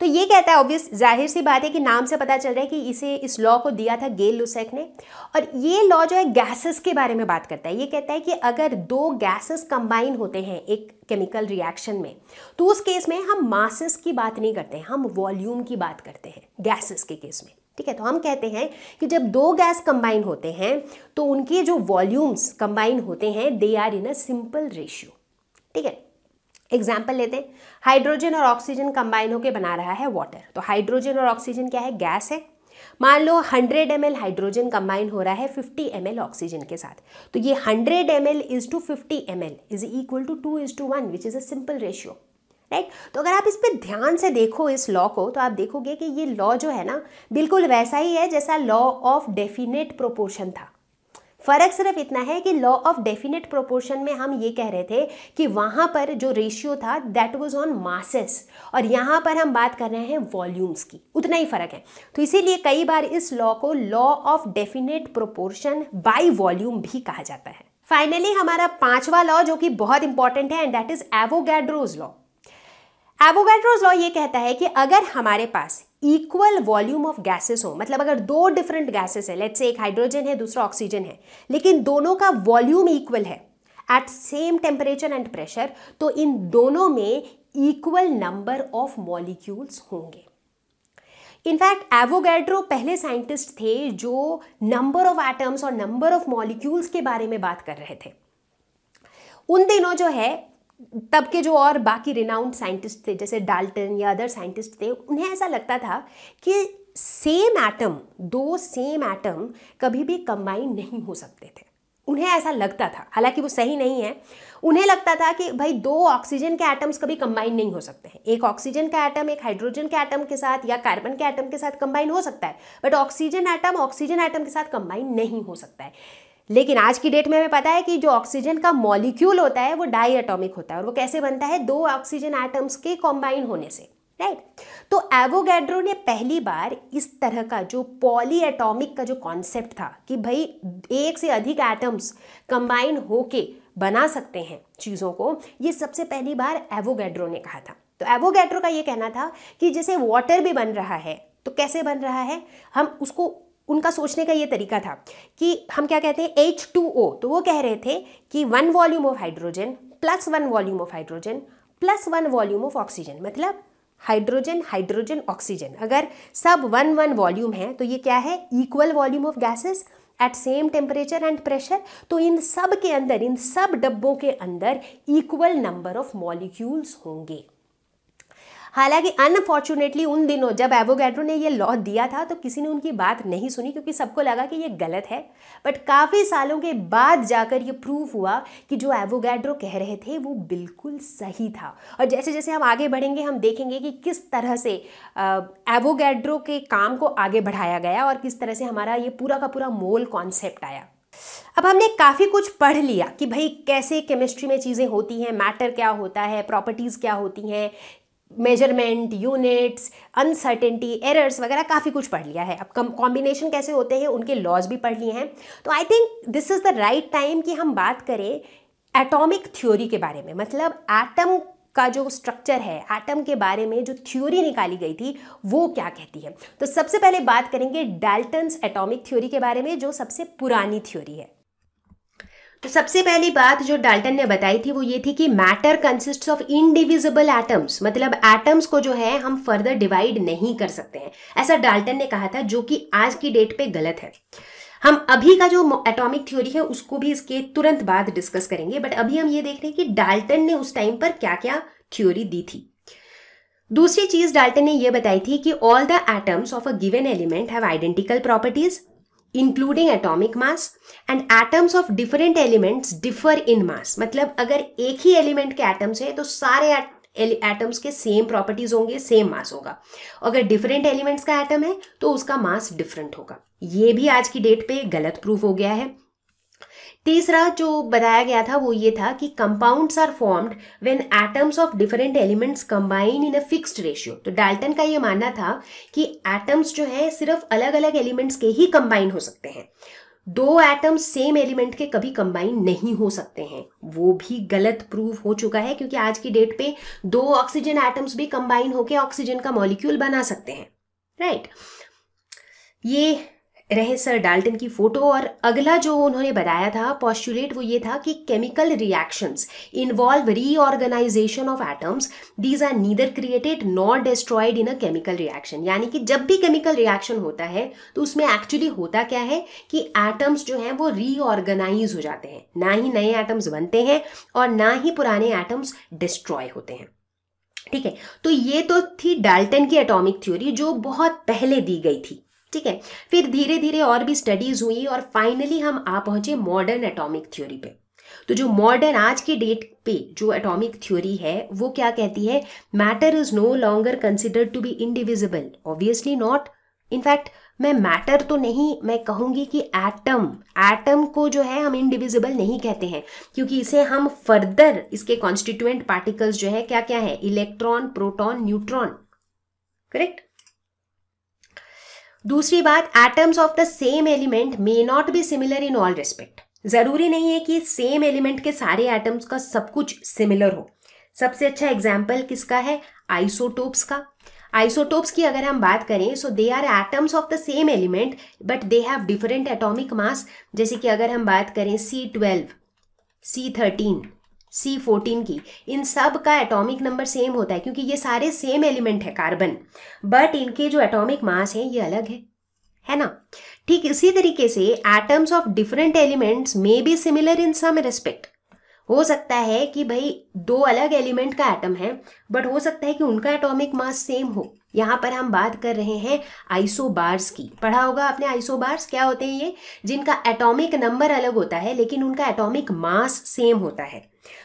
तो ये कहता है ऑब्वियस जाहिर सी बात है कि नाम से पता चल रहा है कि इसे इस लॉ को दिया था गे लुसेक ने और ये लॉ जो है गैसेस के बारे में बात करता है ये कहता है कि अगर दो गैसेस कंबाइन होते हैं एक केमिकल रिएक्शन में तो उस केस में हम मासेस की बात नहीं करते हम वॉल्यूम की बात करते हैं गैसेस के केस में ठीक है तो हम कहते हैं कि जब दो गैस कंबाइन होते हैं तो उनके जो वॉल्यूम्स कंबाइन होते हैं they are in a simple ratio ठीक है एग्जाम्पल लेते हैं हाइड्रोजन और ऑक्सीजन कंबाइन होकर बना रहा है वाटर तो हाइड्रोजन और ऑक्सीजन क्या है गैस है मान लो 100 एम हाइड्रोजन कंबाइन हो रहा है 50 एम ऑक्सीजन के साथ तो ये 100 M L is to fifty M L is equal to two is to one which is a simple ratio right तो अगर आप इस पर ध्यान से देखो इस लॉ को तो आप देखोगे कि ये लॉ जो है ना बिल्कुल वैसा ही है जैसा लॉ ऑफ डेफिनेट प्रोपोर्शन था फ़र्क सिर्फ इतना है कि लॉ ऑफ डेफिनेट प्रोपोर्शन में हम ये कह रहे थे कि वहाँ पर जो रेशियो था दैट वॉज ऑन मासेस और यहाँ पर हम बात कर रहे हैं वॉल्यूम्स की उतना ही फ़र्क है तो इसीलिए कई बार इस लॉ को law of definite proportion by volume भी कहा जाता है फाइनली हमारा पांचवा लॉ जो कि बहुत इंपॉर्टेंट है and that is Avogadro's law Avogadro's law ये कहता है कि अगर हमारे पास इक्वल वॉल्यूम ऑफ गैसेस हो मतलब अगर दो डिफरेंट गैसेस है लेट्स से एक हाइड्रोजन है दूसरा ऑक्सीजन है लेकिन दोनों का वॉल्यूम इक्वल है at same temperature and pressure तो इन दोनों में इक्वल नंबर ऑफ मॉलिक्यूल्स होंगे इनफैक्ट एवोगैड्रो पहले साइंटिस्ट थे जो नंबर ऑफ एटम्स और नंबर ऑफ मॉलिक्यूल्स के बारे में बात कर रहे थे उन दिनों जो है तब के जो और बाकी रिनाउंड साइंटिस्ट थे जैसे डाल्टन या अदर साइंटिस्ट थे उन्हें ऐसा लगता था कि सेम एटम दो सेम एटम कभी भी कंबाइन नहीं हो सकते थे उन्हें ऐसा लगता था हालांकि वो सही नहीं है उन्हें लगता था कि भाई दो ऑक्सीजन के एटम्स कभी कंबाइन नहीं हो सकते हैं एक ऑक्सीजन का एटम एक हाइड्रोजन के एटम के साथ या कार्बन के एटम के साथ कंबाइन हो सकता है but oxygen atom oxygen atom के साथ कंबाइन नहीं हो सकता है लेकिन आज की डेट में हमें पता है कि जो ऑक्सीजन का मॉलिक्यूल होता है वो डाई होता है और वो कैसे बनता है दो ऑक्सीजन आइटम्स के कॉम्बाइन होने से राइट right? तो एवोगैड्रो ने पहली बार इस तरह का जो पॉली एटॉमिक का जो कॉन्सेप्ट था कि भाई एक से अधिक एटम्स कंबाइन होके बना सकते हैं चीज़ों को ये सबसे पहली बार एवोगैड्रो ने कहा था तो एवोगैड्रो का ये कहना था कि जैसे वाटर भी बन रहा है तो कैसे बन रहा है हम उसको उनका सोचने का ये तरीका था कि हम क्या कहते हैं एच टू ओ तो वो कह रहे थे कि one volume of hydrogen plus one volume of hydrogen plus one volume of oxygen मतलब हाइड्रोजन हाइड्रोजन ऑक्सीजन अगर सब वन वन वॉल्यूम है तो ये क्या है equal volume of gases at same temperature and pressure तो इन सब के अंदर इन सब डब्बों के अंदर इक्वल नंबर ऑफ मॉलिक्यूल्स होंगे हालांकि अनफॉर्चुनेटली उन दिनों जब एवोगैड्रो ने यह लॉ दिया था तो किसी ने उनकी बात नहीं सुनी क्योंकि सबको लगा कि यह गलत है बट काफ़ी सालों के बाद जाकर यह प्रूफ हुआ कि जो एवोगैड्रो कह रहे थे वो बिल्कुल सही था और जैसे जैसे हम आगे बढ़ेंगे हम देखेंगे कि किस तरह से एवोगैड्रो के काम को आगे बढ़ाया गया और किस तरह से हमारा ये पूरा का पूरा मोल कॉन्सेप्ट आया अब हमने काफ़ी कुछ पढ़ लिया कि भाई कैसे केमिस्ट्री में चीज़ें होती हैं मैटर क्या होता है प्रॉपर्टीज़ क्या होती हैं मेजरमेंट यूनिट्स अनसर्टेनिटी एरर्स वगैरह काफ़ी कुछ पढ़ लिया है अब कम कॉम्बिनेशन कैसे होते हैं उनके लॉज भी पढ़ लिए हैं तो I think this is the right time कि हम बात करें एटॉमिक थ्योरी के बारे में मतलब एटम का जो स्ट्रक्चर है एटम के बारे में जो थ्योरी निकाली गई थी वो क्या कहती है तो सबसे पहले बात करेंगे डाल्टन्स एटॉमिक थ्योरी के बारे में जो सबसे पुरानी थ्योरी है तो सबसे पहली बात जो डाल्टन ने बताई थी वो ये थी कि matter consist of indivisible atoms मतलब एटम्स को जो है हम फर्दर डिवाइड नहीं कर सकते हैं ऐसा डाल्टन ने कहा था जो कि आज की डेट पे गलत है हम अभी का जो एटॉमिक थ्योरी है उसको भी इसके तुरंत बाद डिस्कस करेंगे बट अभी हम ये देख रहे हैं कि डाल्टन ने उस टाइम पर क्या क्या थ्योरी दी थी दूसरी चीज डाल्टन ने यह बताई थी कि all the atoms of a given element have identical properties including atomic mass and atoms of different elements differ in mass मतलब अगर एक ही एलिमेंट के एटम्स हैं तो सारे एटम्स के सेम प्रॉपर्टीज होंगे सेम मास होगा अगर डिफरेंट एलिमेंट्स का एटम है तो उसका मास डिफरेंट होगा ये भी आज की डेट पे गलत प्रूफ हो गया है तीसरा जो बताया गया था वो ये था कि compounds are formed when atoms of different elements combine in a fixed ratio तो डाल्टन का ये मानना था कि एटम्स जो है सिर्फ अलग अलग एलिमेंट्स के ही कंबाइन हो सकते हैं दो एटम्स सेम एलिमेंट के कभी कंबाइन नहीं हो सकते हैं वो भी गलत प्रूव हो चुका है क्योंकि आज की डेट पे दो ऑक्सीजन एटम्स भी कंबाइन होकर ऑक्सीजन का मॉलिक्यूल बना सकते हैं राइट right? ये रहे सर डाल्टन की फ़ोटो और अगला जो उन्होंने बताया था पॉस्टुलेट वो ये था कि chemical reactions involve reorganisation of atoms these are neither created not destroyed in a chemical reaction यानी कि जब भी केमिकल रिएक्शन होता है तो उसमें एक्चुअली होता क्या है कि एटम्स जो हैं वो रीऑर्गेनाइज हो जाते हैं ना ही नए एटम्स बनते हैं और ना ही पुराने एटम्स डिस्ट्रॉय होते हैं ठीक है तो ये तो थी डाल्टन की एटॉमिक थ्योरी जो बहुत पहले दी गई थी ठीक है फिर धीरे धीरे और भी स्टडीज हुई और फाइनली हम आ पहुंचे मॉडर्न एटॉमिक थ्योरी पे तो जो मॉडर्न आज के डेट पे जो एटॉमिक थ्योरी है वो क्या कहती है matter is no longer considered to be indivisible obviously not in fact मैं मैटर तो नहीं मैं कहूंगी कि एटम एटम को जो है हम इंडिविजिबल नहीं कहते हैं क्योंकि इसे हम फर्दर इसके कॉन्स्टिट्यूएंट पार्टिकल्स जो है क्या क्या है इलेक्ट्रॉन प्रोटॉन न्यूट्रॉन करेक्ट दूसरी बात atoms of the same element may not be similar in all respect जरूरी नहीं है कि सेम एलिमेंट के सारे एटम्स का सब कुछ सिमिलर हो सबसे अच्छा एग्जाम्पल किसका है आइसोटोप्स का आइसोटोप्स की अगर हम बात करें so they are atoms of the same element but they have different atomic mass जैसे कि अगर हम बात करें C twelve C thirteen C fourteen की इन सब का एटॉमिक नंबर सेम होता है क्योंकि ये सारे सेम एलिमेंट है कार्बन बट इनके जो एटॉमिक मास हैं ये अलग है है ना ठीक इसी तरीके से atoms of different elements may be similar in some respect हो सकता है कि भाई दो अलग एलिमेंट का एटम है बट हो सकता है कि उनका एटॉमिक मास सेम हो यहाँ पर हम बात कर रहे हैं आइसोबार्स की पढ़ा होगा आपने आइसोबार्स क्या होते हैं ये जिनका एटॉमिक नंबर अलग होता है लेकिन उनका एटॉमिक मास सेम होता है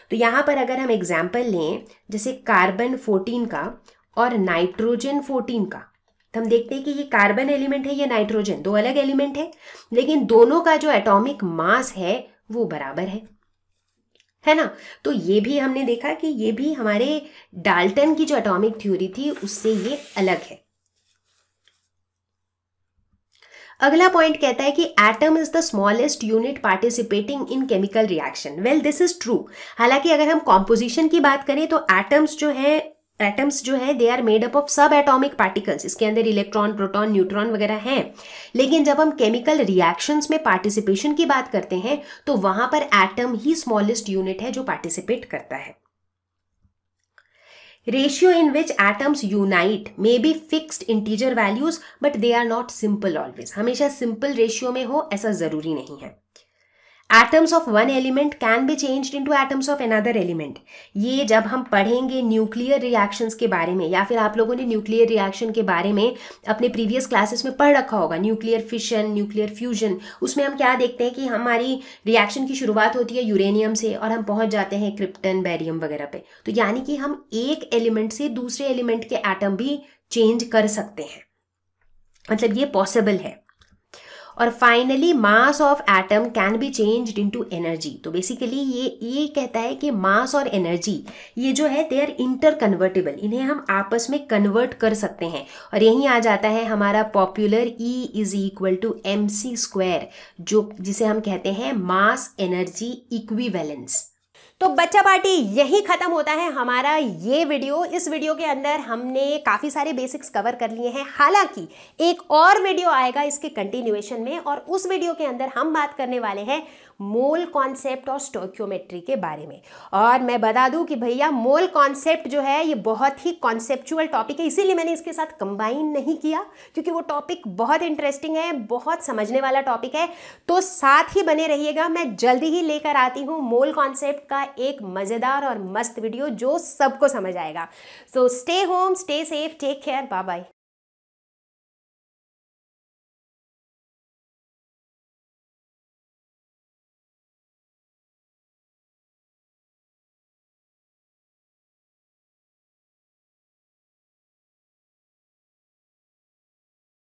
तो यहाँ पर अगर हम एग्जाम्पल लें जैसे कार्बन 14 का और नाइट्रोजन 14 का तो हम देखते हैं कि ये कार्बन एलिमेंट है ये नाइट्रोजन दो अलग एलिमेंट है लेकिन दोनों का जो एटॉमिक मास है वो बराबर है है ना तो ये भी हमने देखा कि ये भी हमारे डाल्टन की जो एटॉमिक थ्योरी थी उससे ये अलग है अगला पॉइंट कहता है कि atom is the smallest unit participating in chemical reaction well this is true हालांकि अगर हम कॉम्पोजिशन की बात करें तो एटम्स जो है एटम्स जो है they are made up of sub atomic particles इसके अंदर इलेक्ट्रॉन प्रोटॉन न्यूट्रॉन वगैरह हैं लेकिन जब हम केमिकल रिएक्शंस में पार्टिसिपेशन की बात करते हैं तो वहां पर एटम ही स्मॉलेस्ट यूनिट है जो पार्टिसिपेट करता है ratio in which atoms unite may be fixed integer values but they are not simple always हमेशा सिंपल रेशियो में हो ऐसा जरूरी नहीं है atoms of one element can be change into atoms of other element ये जब हम पढ़ेंगे न्यूक्लियर रिएक्शंस के बारे में या फिर आप लोगों ने न्यूक्लियर रिएक्शन के बारे में अपने प्रीवियस क्लासेस में पढ़ रखा होगा न्यूक्लियर फिशन न्यूक्लियर फ्यूजन उसमें हम क्या देखते हैं कि हमारी रिएक्शन की शुरुआत होती है यूरेनियम से और हम पहुंच जाते हैं क्रिप्टन बैरियम वगैरह पे तो यानी कि हम एक एलिमेंट से दूसरे एलिमेंट के एटम भी चेंज कर सकते हैं मतलब ये पॉसिबल है और finally mass of atom can be changed into energy तो बेसिकली ये ये कहता है कि मास और एनर्जी ये जो है दे आर इंटर कन्वर्टेबल इन्हें हम आपस में कन्वर्ट कर सकते हैं और यहीं आ जाता है हमारा popular E is equal to M C square जो जिसे हम कहते हैं मास एनर्जी इक्वी बैलेंस तो बच्चा पार्टी यही ख़त्म होता है हमारा ये वीडियो इस वीडियो के अंदर हमने काफ़ी सारे बेसिक्स कवर कर लिए हैं हालांकि एक और वीडियो आएगा इसके कंटिन्यूएशन में और उस वीडियो के अंदर हम बात करने वाले हैं मोल कॉन्सेप्ट और स्टोक्योमेट्री के बारे में और मैं बता दूं कि भैया मोल कॉन्सेप्ट जो है ये बहुत ही कॉन्सेप्चुअल टॉपिक है इसीलिए मैंने इसके साथ कंबाइन नहीं किया क्योंकि वो टॉपिक बहुत इंटरेस्टिंग है बहुत समझने वाला टॉपिक है तो साथ ही बने रहिएगा मैं जल्दी ही लेकर आती हूँ मोल कॉन्सेप्ट का एक मज़ेदार और मस्त वीडियो जो सबको समझ आएगा so stay home stay safe take care bye bye